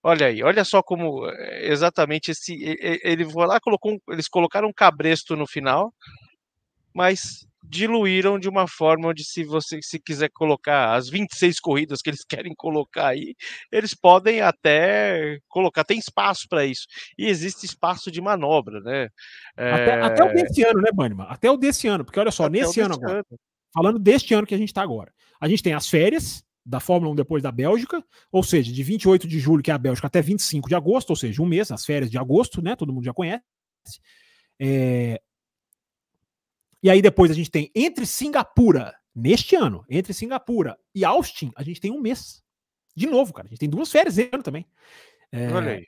[SPEAKER 1] Olha aí, olha só como eh, exatamente esse ele foi lá colocou, eles colocaram um cabresto no final, mas diluíram de uma forma onde se você se quiser colocar as 26 corridas que eles querem colocar aí, eles podem até colocar, tem espaço para isso. E existe espaço de manobra, né? É... Até, até, o desse
[SPEAKER 2] ano, né, Bânima? Até o desse ano, porque olha só, até nesse ano agora, ano. falando deste ano que a gente está agora, a gente tem as férias da Fórmula 1 depois da Bélgica, ou seja, de 28 de julho, que é a Bélgica, até 25 de agosto, ou seja, um mês, as férias de agosto, né? Todo mundo já conhece. É, e aí depois a gente tem entre Singapura, neste ano, entre Singapura e Austin, a gente tem um mês. De novo, cara, a gente tem duas férias esse ano também. É... Olha aí.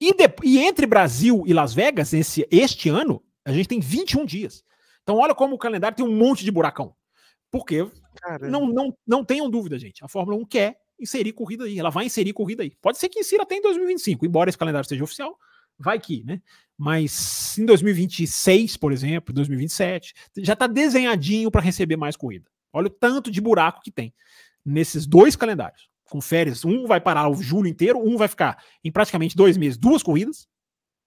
[SPEAKER 2] E, de... e, entre Brasil e Las Vegas, esse, este ano, a gente tem 21 dias. Então, olha como o calendário tem um monte de buracão. Porque não, não, não tenham dúvida, gente. A Fórmula 1 quer inserir corrida aí. Ela vai inserir corrida aí. Pode ser que insira até em 2025, embora esse calendário seja oficial vai que, né? Mas em 2026, por exemplo, 2027, já está desenhadinho para receber mais corrida. Olha o tanto de buraco que tem nesses dois calendários. Com férias, um vai parar o julho inteiro, um vai ficar em praticamente dois meses, duas corridas,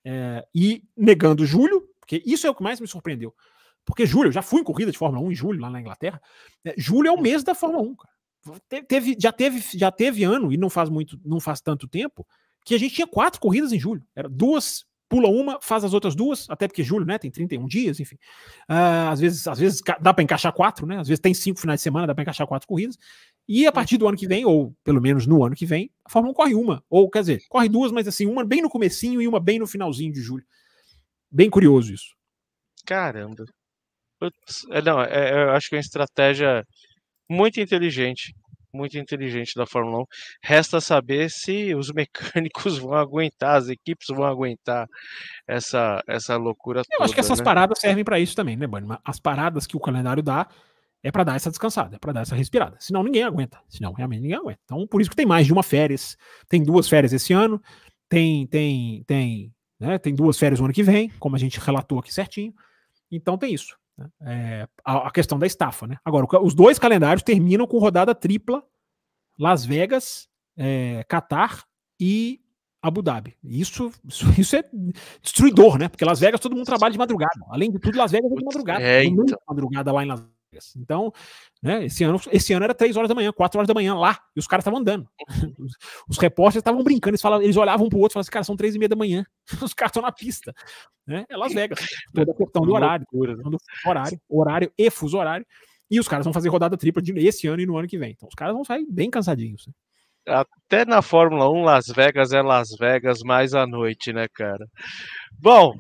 [SPEAKER 2] é, e negando julho, porque isso é o que mais me surpreendeu. Porque julho, eu já fui em corrida de Fórmula 1 em julho, lá na Inglaterra. É, julho é o mês da Fórmula 1, cara. Teve, já, teve, já teve ano, e não faz muito, não faz tanto tempo, que a gente tinha quatro corridas em julho. Era duas, pula uma, faz as outras duas, até porque julho, né, tem 31 dias, enfim. Uh, às vezes, às vezes dá para encaixar quatro, né? Às vezes tem cinco finais de semana, dá para encaixar quatro corridas. E a partir do ano que vem, ou pelo menos no ano que vem, a Fórmula 1 corre uma, ou quer dizer, corre duas, mas assim, uma bem no comecinho e uma bem no finalzinho de julho. Bem curioso isso.
[SPEAKER 1] Caramba. Putz, é, não, é, é eu acho que é uma estratégia muito inteligente muito inteligente da Fórmula 1. Resta saber se os mecânicos vão aguentar, as equipes vão aguentar essa, essa loucura Eu toda, acho que essas né? paradas servem
[SPEAKER 2] para isso também, né, Bani? As paradas que o calendário dá é para dar essa descansada, é para dar essa respirada. Senão ninguém aguenta. Senão realmente ninguém aguenta. Então, por isso que tem mais de uma férias. Tem duas férias esse ano. Tem, tem, tem, né? Tem duas férias no ano que vem, como a gente relatou aqui certinho. Então tem isso. Né? É, a, questão da estafa, né? Agora, os dois calendários terminam com rodada tripla: Las Vegas, é, Qatar e Abu Dhabi. Isso, isso, isso, é destruidor, né? Porque Las Vegas todo mundo trabalha de madrugada. Além de tudo, Las Vegas é de madrugada. É, então. madrugada lá em Las Vegas. Então, né, esse, ano, esse ano era 3 horas da manhã, 4 horas da manhã lá, e os caras estavam andando. Os, os repórteres estavam brincando, eles, falavam, eles olhavam para o outro e falavam assim, cara, são 3 e meia da manhã, os caras estão na pista. Né? É Las Vegas, toda a questão do horário, né? do horário, horário e fuso horário, e os caras vão fazer rodada tripla de, esse ano e no ano que vem. Então os caras vão sair bem cansadinhos. Né.
[SPEAKER 1] Até na Fórmula 1, Las Vegas é Las Vegas mais à noite, né, cara? Bom,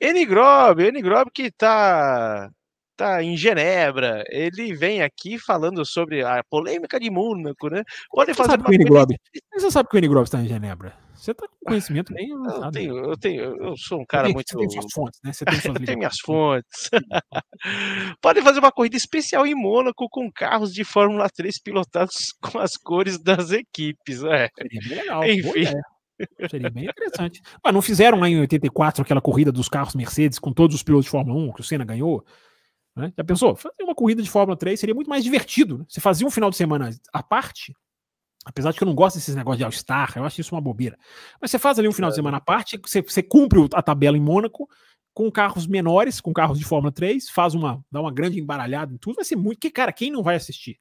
[SPEAKER 1] N Grob, N Grob que tá está em Genebra, ele vem aqui falando sobre a polêmica de Mônaco, né? Pode você fazer sabe que
[SPEAKER 2] o Você sabe que o Inigrob está em Genebra?
[SPEAKER 1] Você está com conhecimento nem eu, eu tenho, eu tenho, eu sou um cara muito. Você tem suas fontes, né? Você tem suas tem minhas fontes. Pode fazer uma corrida especial em Mônaco com carros de Fórmula 3 pilotados com as cores das equipes, é. Seria legal. Enfim. Seria bem interessante.
[SPEAKER 2] Mas não fizeram lá em 84 aquela corrida dos carros Mercedes com todos os pilotos de Fórmula 1 que o Senna ganhou? Né? Já pensou? Fazer uma corrida de Fórmula 3 seria muito mais divertido. Né? Você fazia um final de semana à parte, apesar de que eu não gosto desses negócios de All-Star, eu acho isso uma bobeira. Mas você faz ali um final é. de semana à parte, você, você cumpre a tabela em Mônaco, com carros menores, com carros de Fórmula 3, faz uma, dá uma grande embaralhada em tudo, vai ser muito. Que, cara, quem não vai assistir?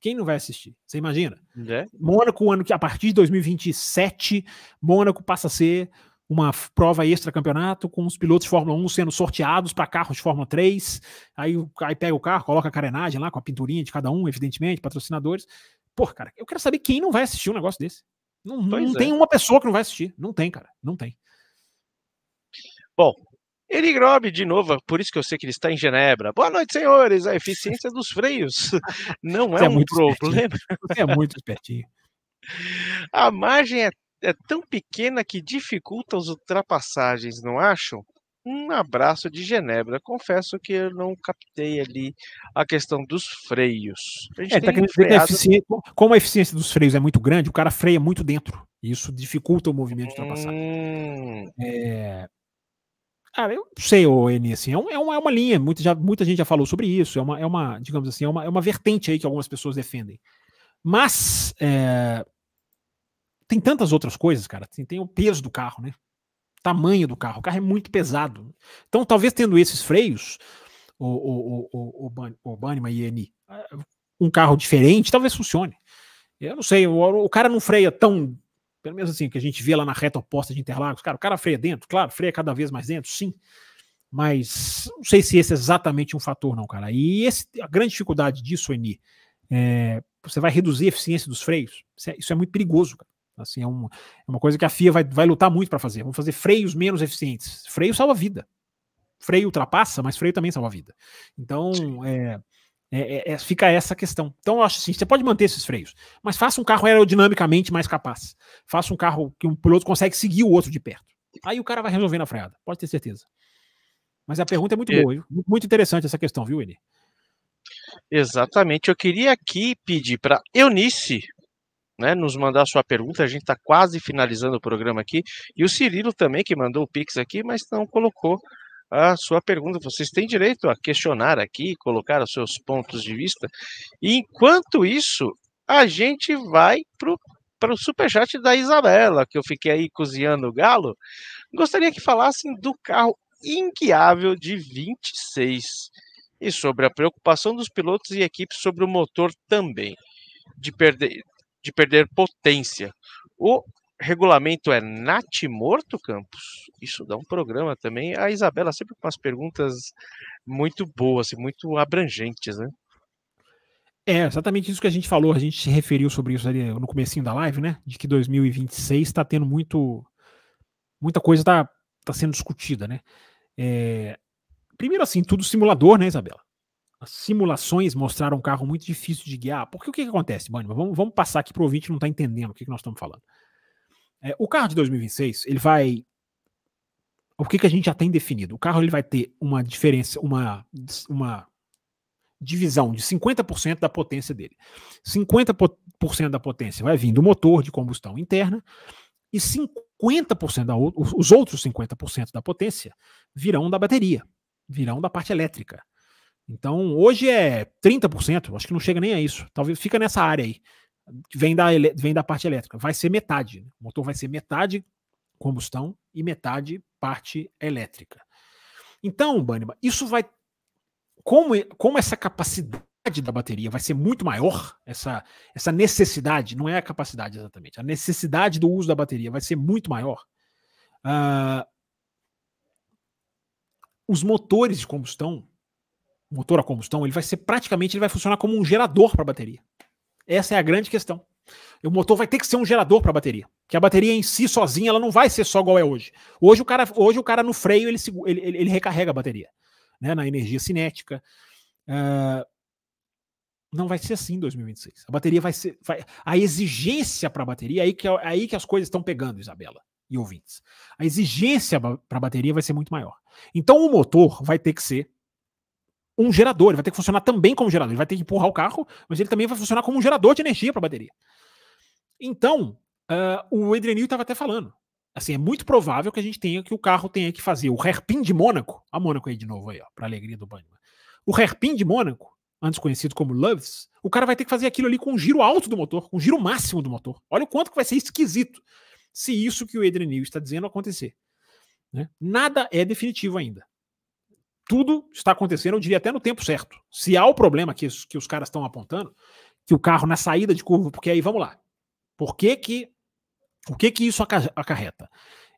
[SPEAKER 2] Quem não vai assistir? Você imagina? É. Mônaco, ano que a partir de 2027, Mônaco passa a ser uma prova extra-campeonato, com os pilotos de Fórmula 1 sendo sorteados para carros de Fórmula 3. Aí, aí pega o carro, coloca a carenagem lá com a pinturinha de cada um, evidentemente, patrocinadores. Pô, cara, eu quero saber quem não vai assistir um negócio desse. Não, não é. tem uma pessoa que não vai assistir. Não tem, cara. Não tem.
[SPEAKER 1] Bom, ele Grobe, de novo, por isso que eu sei que ele está em Genebra. Boa
[SPEAKER 2] noite, senhores. A
[SPEAKER 1] eficiência dos freios
[SPEAKER 2] não é, é um problema. Espertinho. É muito espertinho.
[SPEAKER 1] A margem é é tão pequena que dificulta as ultrapassagens, não acham? Um abraço de Genebra. Confesso que eu não captei ali a questão dos freios. A gente é, tá que a eficiência,
[SPEAKER 2] como a eficiência dos freios é muito grande, o cara freia muito dentro. E isso dificulta o movimento de ultrapassagem. Hum. É... Cara, eu sei, ô Eni, assim, é, é, uma, é uma linha, muita, já, muita gente já falou sobre isso, é uma, é uma digamos assim, é uma, é uma vertente aí que algumas pessoas defendem. Mas, é, tem tantas outras coisas, cara. Tem, assim, tem o peso do carro, né? Tamanho do carro. O carro é muito pesado. Então, talvez tendo esses freios, o, o, o, o, o Banima e ENI, ah, um carro diferente, talvez funcione. Eu não sei, o, o cara não freia tão pelo menos assim, que a gente vê lá na reta oposta de Interlagos, cara, o cara freia dentro, claro, freia cada vez mais dentro, sim, mas não sei se esse é exatamente um fator não, cara, e esse, a grande dificuldade disso, Eni, é, você vai reduzir a eficiência dos freios, isso é, isso é muito perigoso, cara. Assim, é, um, é uma coisa que a FIA vai, vai lutar muito para fazer. Vamos fazer freios menos eficientes. Freio salva vida. Freio ultrapassa, mas freio também salva vida. Então, é, é, é, é, fica essa questão. Então, eu acho assim: você pode manter esses freios, mas faça um carro aerodinamicamente mais capaz. Faça um carro que um piloto consegue seguir o outro de perto. Aí o cara vai resolver na freada, pode ter certeza. Mas a pergunta é muito boa, viu? muito interessante essa questão, viu, ele
[SPEAKER 1] Exatamente. Eu queria aqui pedir para Eunice né, nos mandar sua pergunta. A gente está quase finalizando o programa aqui. E o Cirilo também, que mandou o Pix aqui, mas não colocou a sua pergunta. Vocês têm direito a questionar aqui, colocar os seus pontos de vista. E enquanto isso, a gente vai para o superchat da Isabela, que eu fiquei aí cozinhando o galo. Gostaria que falassem do carro inguiável de 26 e sobre a preocupação dos pilotos e equipes sobre o motor também. De perder, de perder potência. O regulamento é Nat Morto Campos? Isso dá um programa também. A Isabela sempre com umas perguntas muito boas, e muito abrangentes, né?
[SPEAKER 2] É, exatamente isso que a gente falou, a gente se referiu sobre isso ali no comecinho da live, né? De que 2026 está tendo muito. Muita coisa está tá sendo discutida, né? É, primeiro, assim, tudo simulador, né, Isabela? as simulações mostraram um carro muito difícil de guiar. Porque o que, que acontece, Vamos, vamos, passar aqui para o ouvinte não está entendendo o que, que nós estamos falando. É, o carro de 2026, ele vai. O que, que a gente já tem definido? O carro ele vai ter uma diferença, uma, uma divisão de 50% da potência dele. 50% da potência vai vir do motor de combustão interna e 50% da, os outros 50% da potência virão da bateria, virão da parte elétrica. Então, hoje é 30%, acho que não chega nem a isso. Talvez fica nessa área aí. Vem da, vem da parte elétrica. Vai ser metade. Né? O motor vai ser metade combustão e metade parte elétrica. Então, Bânima, isso vai. Como, como essa capacidade da bateria vai ser muito maior, essa, essa necessidade, não é a capacidade exatamente, a necessidade do uso da bateria vai ser muito maior. Uh, os motores de combustão motor a combustão, ele vai ser praticamente, ele vai funcionar como um gerador para a bateria. Essa é a grande questão. O motor vai ter que ser um gerador para a bateria, que a bateria em si sozinha ela não vai ser só igual é hoje. Hoje o cara, hoje o cara no freio ele, ele, ele recarrega a bateria, né, na energia cinética. Uh, não vai ser assim em 2026. A bateria vai ser, vai, a exigência para a bateria aí que é, aí que as coisas estão pegando, Isabela e ouvintes. A exigência para a bateria vai ser muito maior. Então o motor vai ter que ser um gerador, ele vai ter que funcionar também como gerador. Ele vai ter que empurrar o carro, mas ele também vai funcionar como um gerador de energia para a bateria. Então, uh, o Adrianil estava até falando. Assim, é muito provável que a gente tenha que o carro tenha que fazer o hairpin de Mônaco. A Mônaco aí de novo aí, ó, para alegria do banho. O hairpin de Mônaco, antes conhecido como Loves, o cara vai ter que fazer aquilo ali com um giro alto do motor, com um giro máximo do motor. Olha o quanto que vai ser esquisito se isso que o Adrian está dizendo acontecer. Né? Nada é definitivo ainda tudo está acontecendo, eu diria até no tempo certo. Se há o problema que, que os caras estão apontando, que o carro na saída de curva, porque aí vamos lá. Por que que, o que que isso acarreta?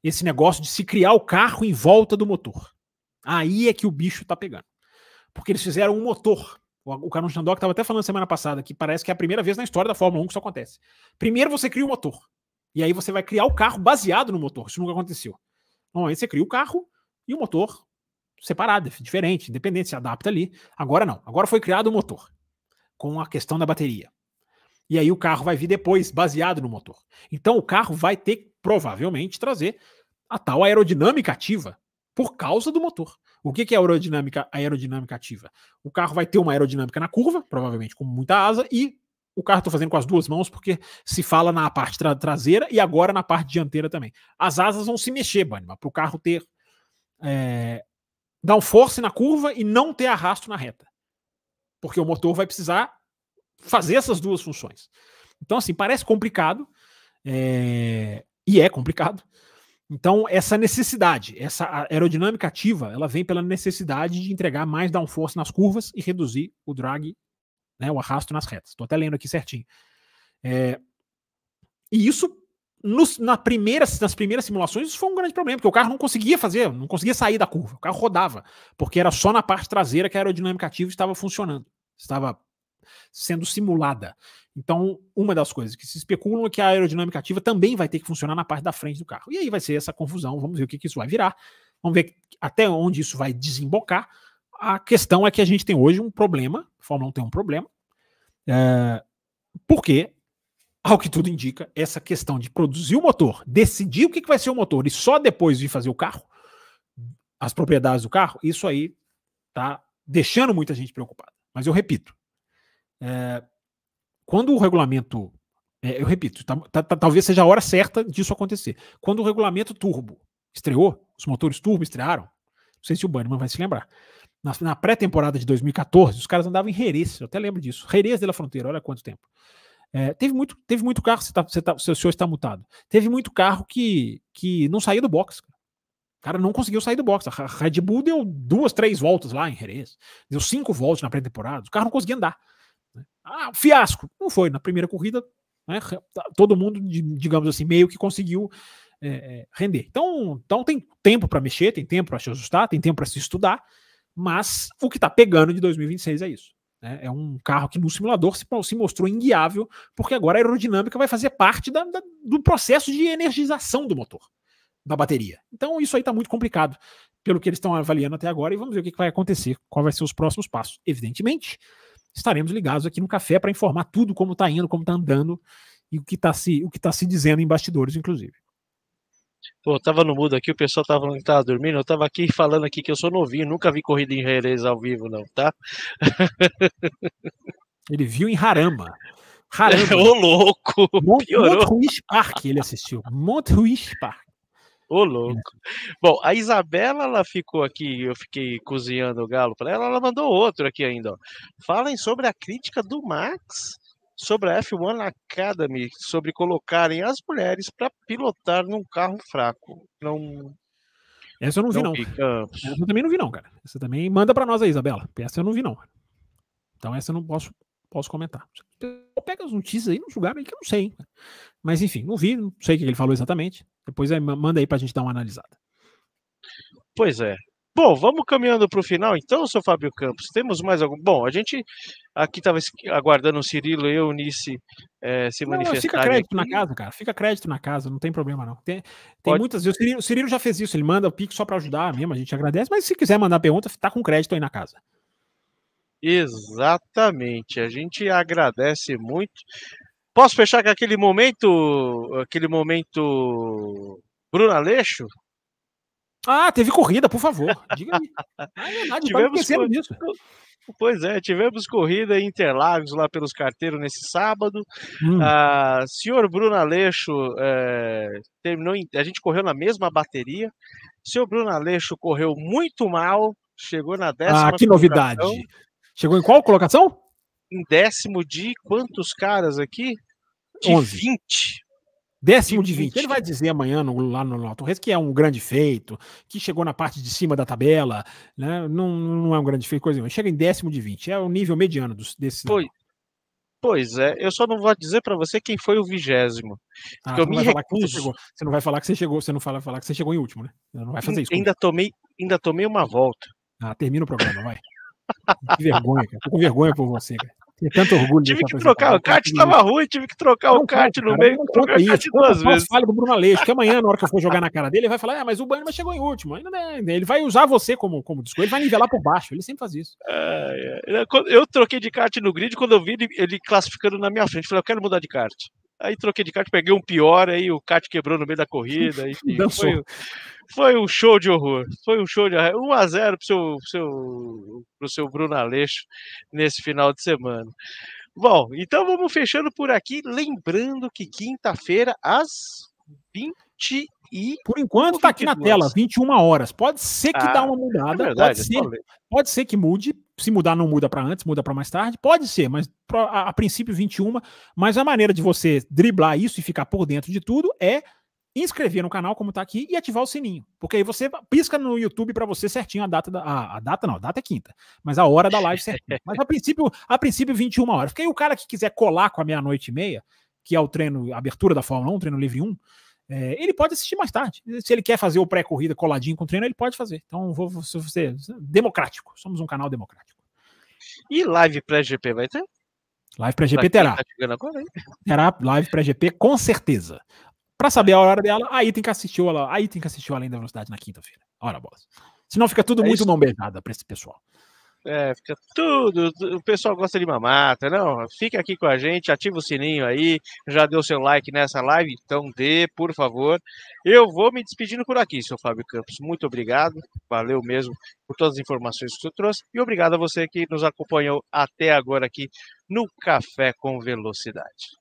[SPEAKER 2] Esse negócio de se criar o carro em volta do motor. Aí é que o bicho está pegando. Porque eles fizeram um motor. O Carlos Chandok estava até falando semana passada que parece que é a primeira vez na história da Fórmula 1 que isso acontece. Primeiro você cria o motor. E aí você vai criar o carro baseado no motor. Isso nunca aconteceu. Normalmente você cria o carro e o motor separada, diferente, independente, se adapta ali. Agora não. Agora foi criado o um motor com a questão da bateria. E aí o carro vai vir depois, baseado no motor. Então o carro vai ter provavelmente trazer a tal aerodinâmica ativa por causa do motor. O que, que é aerodinâmica, aerodinâmica ativa? O carro vai ter uma aerodinâmica na curva, provavelmente com muita asa, e o carro estou fazendo com as duas mãos porque se fala na parte tra traseira e agora na parte dianteira também. As asas vão se mexer, Banima, para o carro ter é, downforce na curva e não ter arrasto na reta. Porque o motor vai precisar fazer essas duas funções. Então, assim, parece complicado, é... e é complicado. Então, essa necessidade, essa aerodinâmica ativa, ela vem pela necessidade de entregar mais downforce nas curvas e reduzir o drag, né, o arrasto nas retas. Estou até lendo aqui certinho. É... E isso nos, na primeira, nas primeiras simulações, isso foi um grande problema, porque o carro não conseguia fazer, não conseguia sair da curva, o carro rodava, porque era só na parte traseira que a aerodinâmica ativa estava funcionando, estava sendo simulada. Então, uma das coisas que se especulam é que a aerodinâmica ativa também vai ter que funcionar na parte da frente do carro. E aí vai ser essa confusão, vamos ver o que, que isso vai virar, vamos ver até onde isso vai desembocar. A questão é que a gente tem hoje um problema, a Fórmula 1 tem um problema, é, eh, porque ao que tudo indica, essa questão de produzir o motor, decidir o que, vai ser o motor e só depois de fazer o carro, as propriedades do carro, isso aí tá deixando muita gente preocupada. Mas eu repito, é, quando o regulamento, é, eu repito, tá, tá, tá, talvez seja a hora certa disso acontecer. Quando o regulamento turbo estreou, os motores turbo estrearam, não sei se o Bannerman vai se lembrar. Na, na pré-temporada de 2014, os caras andavam em Jerez, eu até lembro disso. Jerez de la Fronteira, olha quanto tempo. É, teve, muito, teve muito carro, você tá, você tá, seu senhor está mutado. Teve muito carro que, que não saía do box. Cara. O cara não conseguiu sair do box. A Red Bull deu duas, três voltas lá em Jerez. Deu cinco voltas na pré-temporada. O carro não conseguia andar. Né? Ah, fiasco. Não foi. Na primeira corrida, né, tá, todo mundo, digamos assim, meio que conseguiu é, é render. Então, então tem tempo para mexer, tem tempo para se ajustar, tem tempo para se estudar. Mas o que está pegando de 2026 é isso. Né? É um carro que no simulador se, se, mostrou inguiável, porque agora a aerodinâmica vai fazer parte da, da, do processo de energização do motor, da bateria. Então isso aí está muito complicado, pelo que eles estão avaliando até agora, e vamos ver o que, que vai acontecer, qual vai ser os próximos passos. Evidentemente, estaremos ligados aqui no café para informar tudo como está indo, como está andando e o que está se, o que tá se dizendo em bastidores, inclusive.
[SPEAKER 1] Pô, tava no mudo aqui, o pessoal tava falando que tava dormindo. Eu tava aqui falando aqui que eu sou novinho, nunca vi corrida em Jerez ao vivo, não, tá?
[SPEAKER 2] Ele viu em Harama. Harama. É, ô louco! Mont, piorou. Park ele assistiu. Ruiz Park. Ô louco. Bom, a Isabela,
[SPEAKER 1] ela ficou aqui, eu fiquei cozinhando o galo para ela, ela mandou outro aqui ainda, ó. Falem sobre a crítica do Max sobre a F1 Academy, sobre colocarem as mulheres para pilotar num carro fraco. Não.
[SPEAKER 2] Essa eu não vi, não. não. Essa eu também não vi, não, cara. Essa também. Manda para nós aí, Isabela. Essa eu não vi, não. Então, essa eu não posso, posso comentar. Pega as notícias aí no lugar aí que eu não sei. Hein? Mas, enfim, não vi, não sei o que ele falou exatamente. Depois é, aí, manda aí para a gente dar uma analisada.
[SPEAKER 1] Pois é. Bom, vamos caminhando para o final, então, seu Fábio Campos. Temos mais algum? Bom, a gente aqui estava aguardando o Cirilo e o Nice é, eh, se manifestarem. Fica crédito aqui.
[SPEAKER 2] na casa, cara. Fica crédito na casa, não tem problema, não. Tem, tem Pode. muitas. O Cirilo, o Cirilo, já fez isso, ele manda o Pix só para ajudar mesmo, a gente agradece, mas se quiser mandar pergunta, está com crédito aí na casa.
[SPEAKER 1] Exatamente, a gente agradece muito. Posso fechar com aquele momento, aquele momento Bruno Aleixo? Ah, teve
[SPEAKER 2] corrida, por favor. Diga me
[SPEAKER 1] Ah, é verdade, tivemos tá nisso. Pois é, tivemos corrida em Interlagos lá pelos carteiros nesse sábado. Hum. Ah, senhor Bruno Aleixo é, terminou. Em, a gente correu na mesma bateria. Senhor Bruno Aleixo correu muito mal, chegou na décima. Ah, que novidade!
[SPEAKER 2] Chegou em qual colocação?
[SPEAKER 1] Em décimo de quantos caras aqui?
[SPEAKER 2] De 11. 20. Décimo tipo de 20. Ele vai dizer amanhã no, lá no, no Torres que é um grande feito, que chegou na parte de cima da tabela, né? Não, não é um grande feito, coisa nenhuma. Chega em décimo de 20. É o nível mediano dos,
[SPEAKER 1] desse. Pois, pois é, eu só não vou dizer para você quem foi o vigésimo.
[SPEAKER 2] Ah, eu me recuso. Você, você, não vai falar que você chegou, você não vai falar que você chegou em último, né? Você não vai fazer isso. Ainda tomei, ainda tomei uma volta. Ah, termina o programa, vai. que vergonha, cara. Tô com vergonha por você, cara tanto orgulho. Tive que trocar, o kart estava ruim,
[SPEAKER 1] tive que trocar não o kart no meio, trocar isso, kart duas eu vezes. Fale com Bruno Aleixo, que
[SPEAKER 2] amanhã, na hora que eu for jogar na cara dele, ele vai falar, ah, mas o Banner chegou em último. Né? ele vai usar você como, como disco, ele vai nivelar por baixo, ele sempre faz isso. É, é. é eu troquei
[SPEAKER 1] de kart no grid, quando eu vi ele, ele classificando na minha frente, falei, eu quero mudar de kart. Aí troquei de kart, peguei um pior, aí o kart quebrou no meio da corrida. Enfim, foi, foi um show de horror. Foi um show de 1 a 0 pro seu, pro seu, pro seu Bruno Aleixo nesse final de semana. Bom, então vamos fechando por aqui, lembrando que quinta-feira às 20 e por enquanto está aqui na tela,
[SPEAKER 2] 21 horas. Pode ser que ah, dá uma mudada, é verdade, pode, ser, pode ser que mude. Se mudar, não muda para antes, muda para mais tarde. Pode ser, mas a, a princípio 21. Mas a maneira de você driblar isso e ficar por dentro de tudo é inscrever no canal, como está aqui, e ativar o sininho. Porque aí você pisca no YouTube para você certinho a data da. A, a, data não, a data é quinta. Mas a hora da live certinho. mas a princípio, a princípio, 21 horas. Porque aí o cara que quiser colar com a meia-noite e meia, que é o treino, a abertura da Fórmula 1, treino livre 1, é, ele pode assistir mais tarde. Se ele quer fazer o pré-corrida coladinho com o treino, ele pode fazer. Então, vou, vou ser democrático. Somos um canal democrático.
[SPEAKER 1] E live pré-GP vai ter?
[SPEAKER 2] Live pré-GP terá. Tá agora, terá live pré-GP com certeza. Para saber a hora dela, aí tem que assistir o aí tem que assistir o Além da Velocidade na quinta-feira. Ora, bola. Senão fica tudo é muito não beijada para esse pessoal.
[SPEAKER 1] É, fica tudo. O pessoal gosta de mamata, não? Fica aqui com a gente, ativa o sininho aí. Já deu seu like nessa live? Então dê, por favor. Eu vou me despedindo por aqui, seu Fábio Campos. Muito obrigado, valeu mesmo por todas as informações que você trouxe e obrigado a você que nos acompanhou até agora aqui no Café com Velocidade.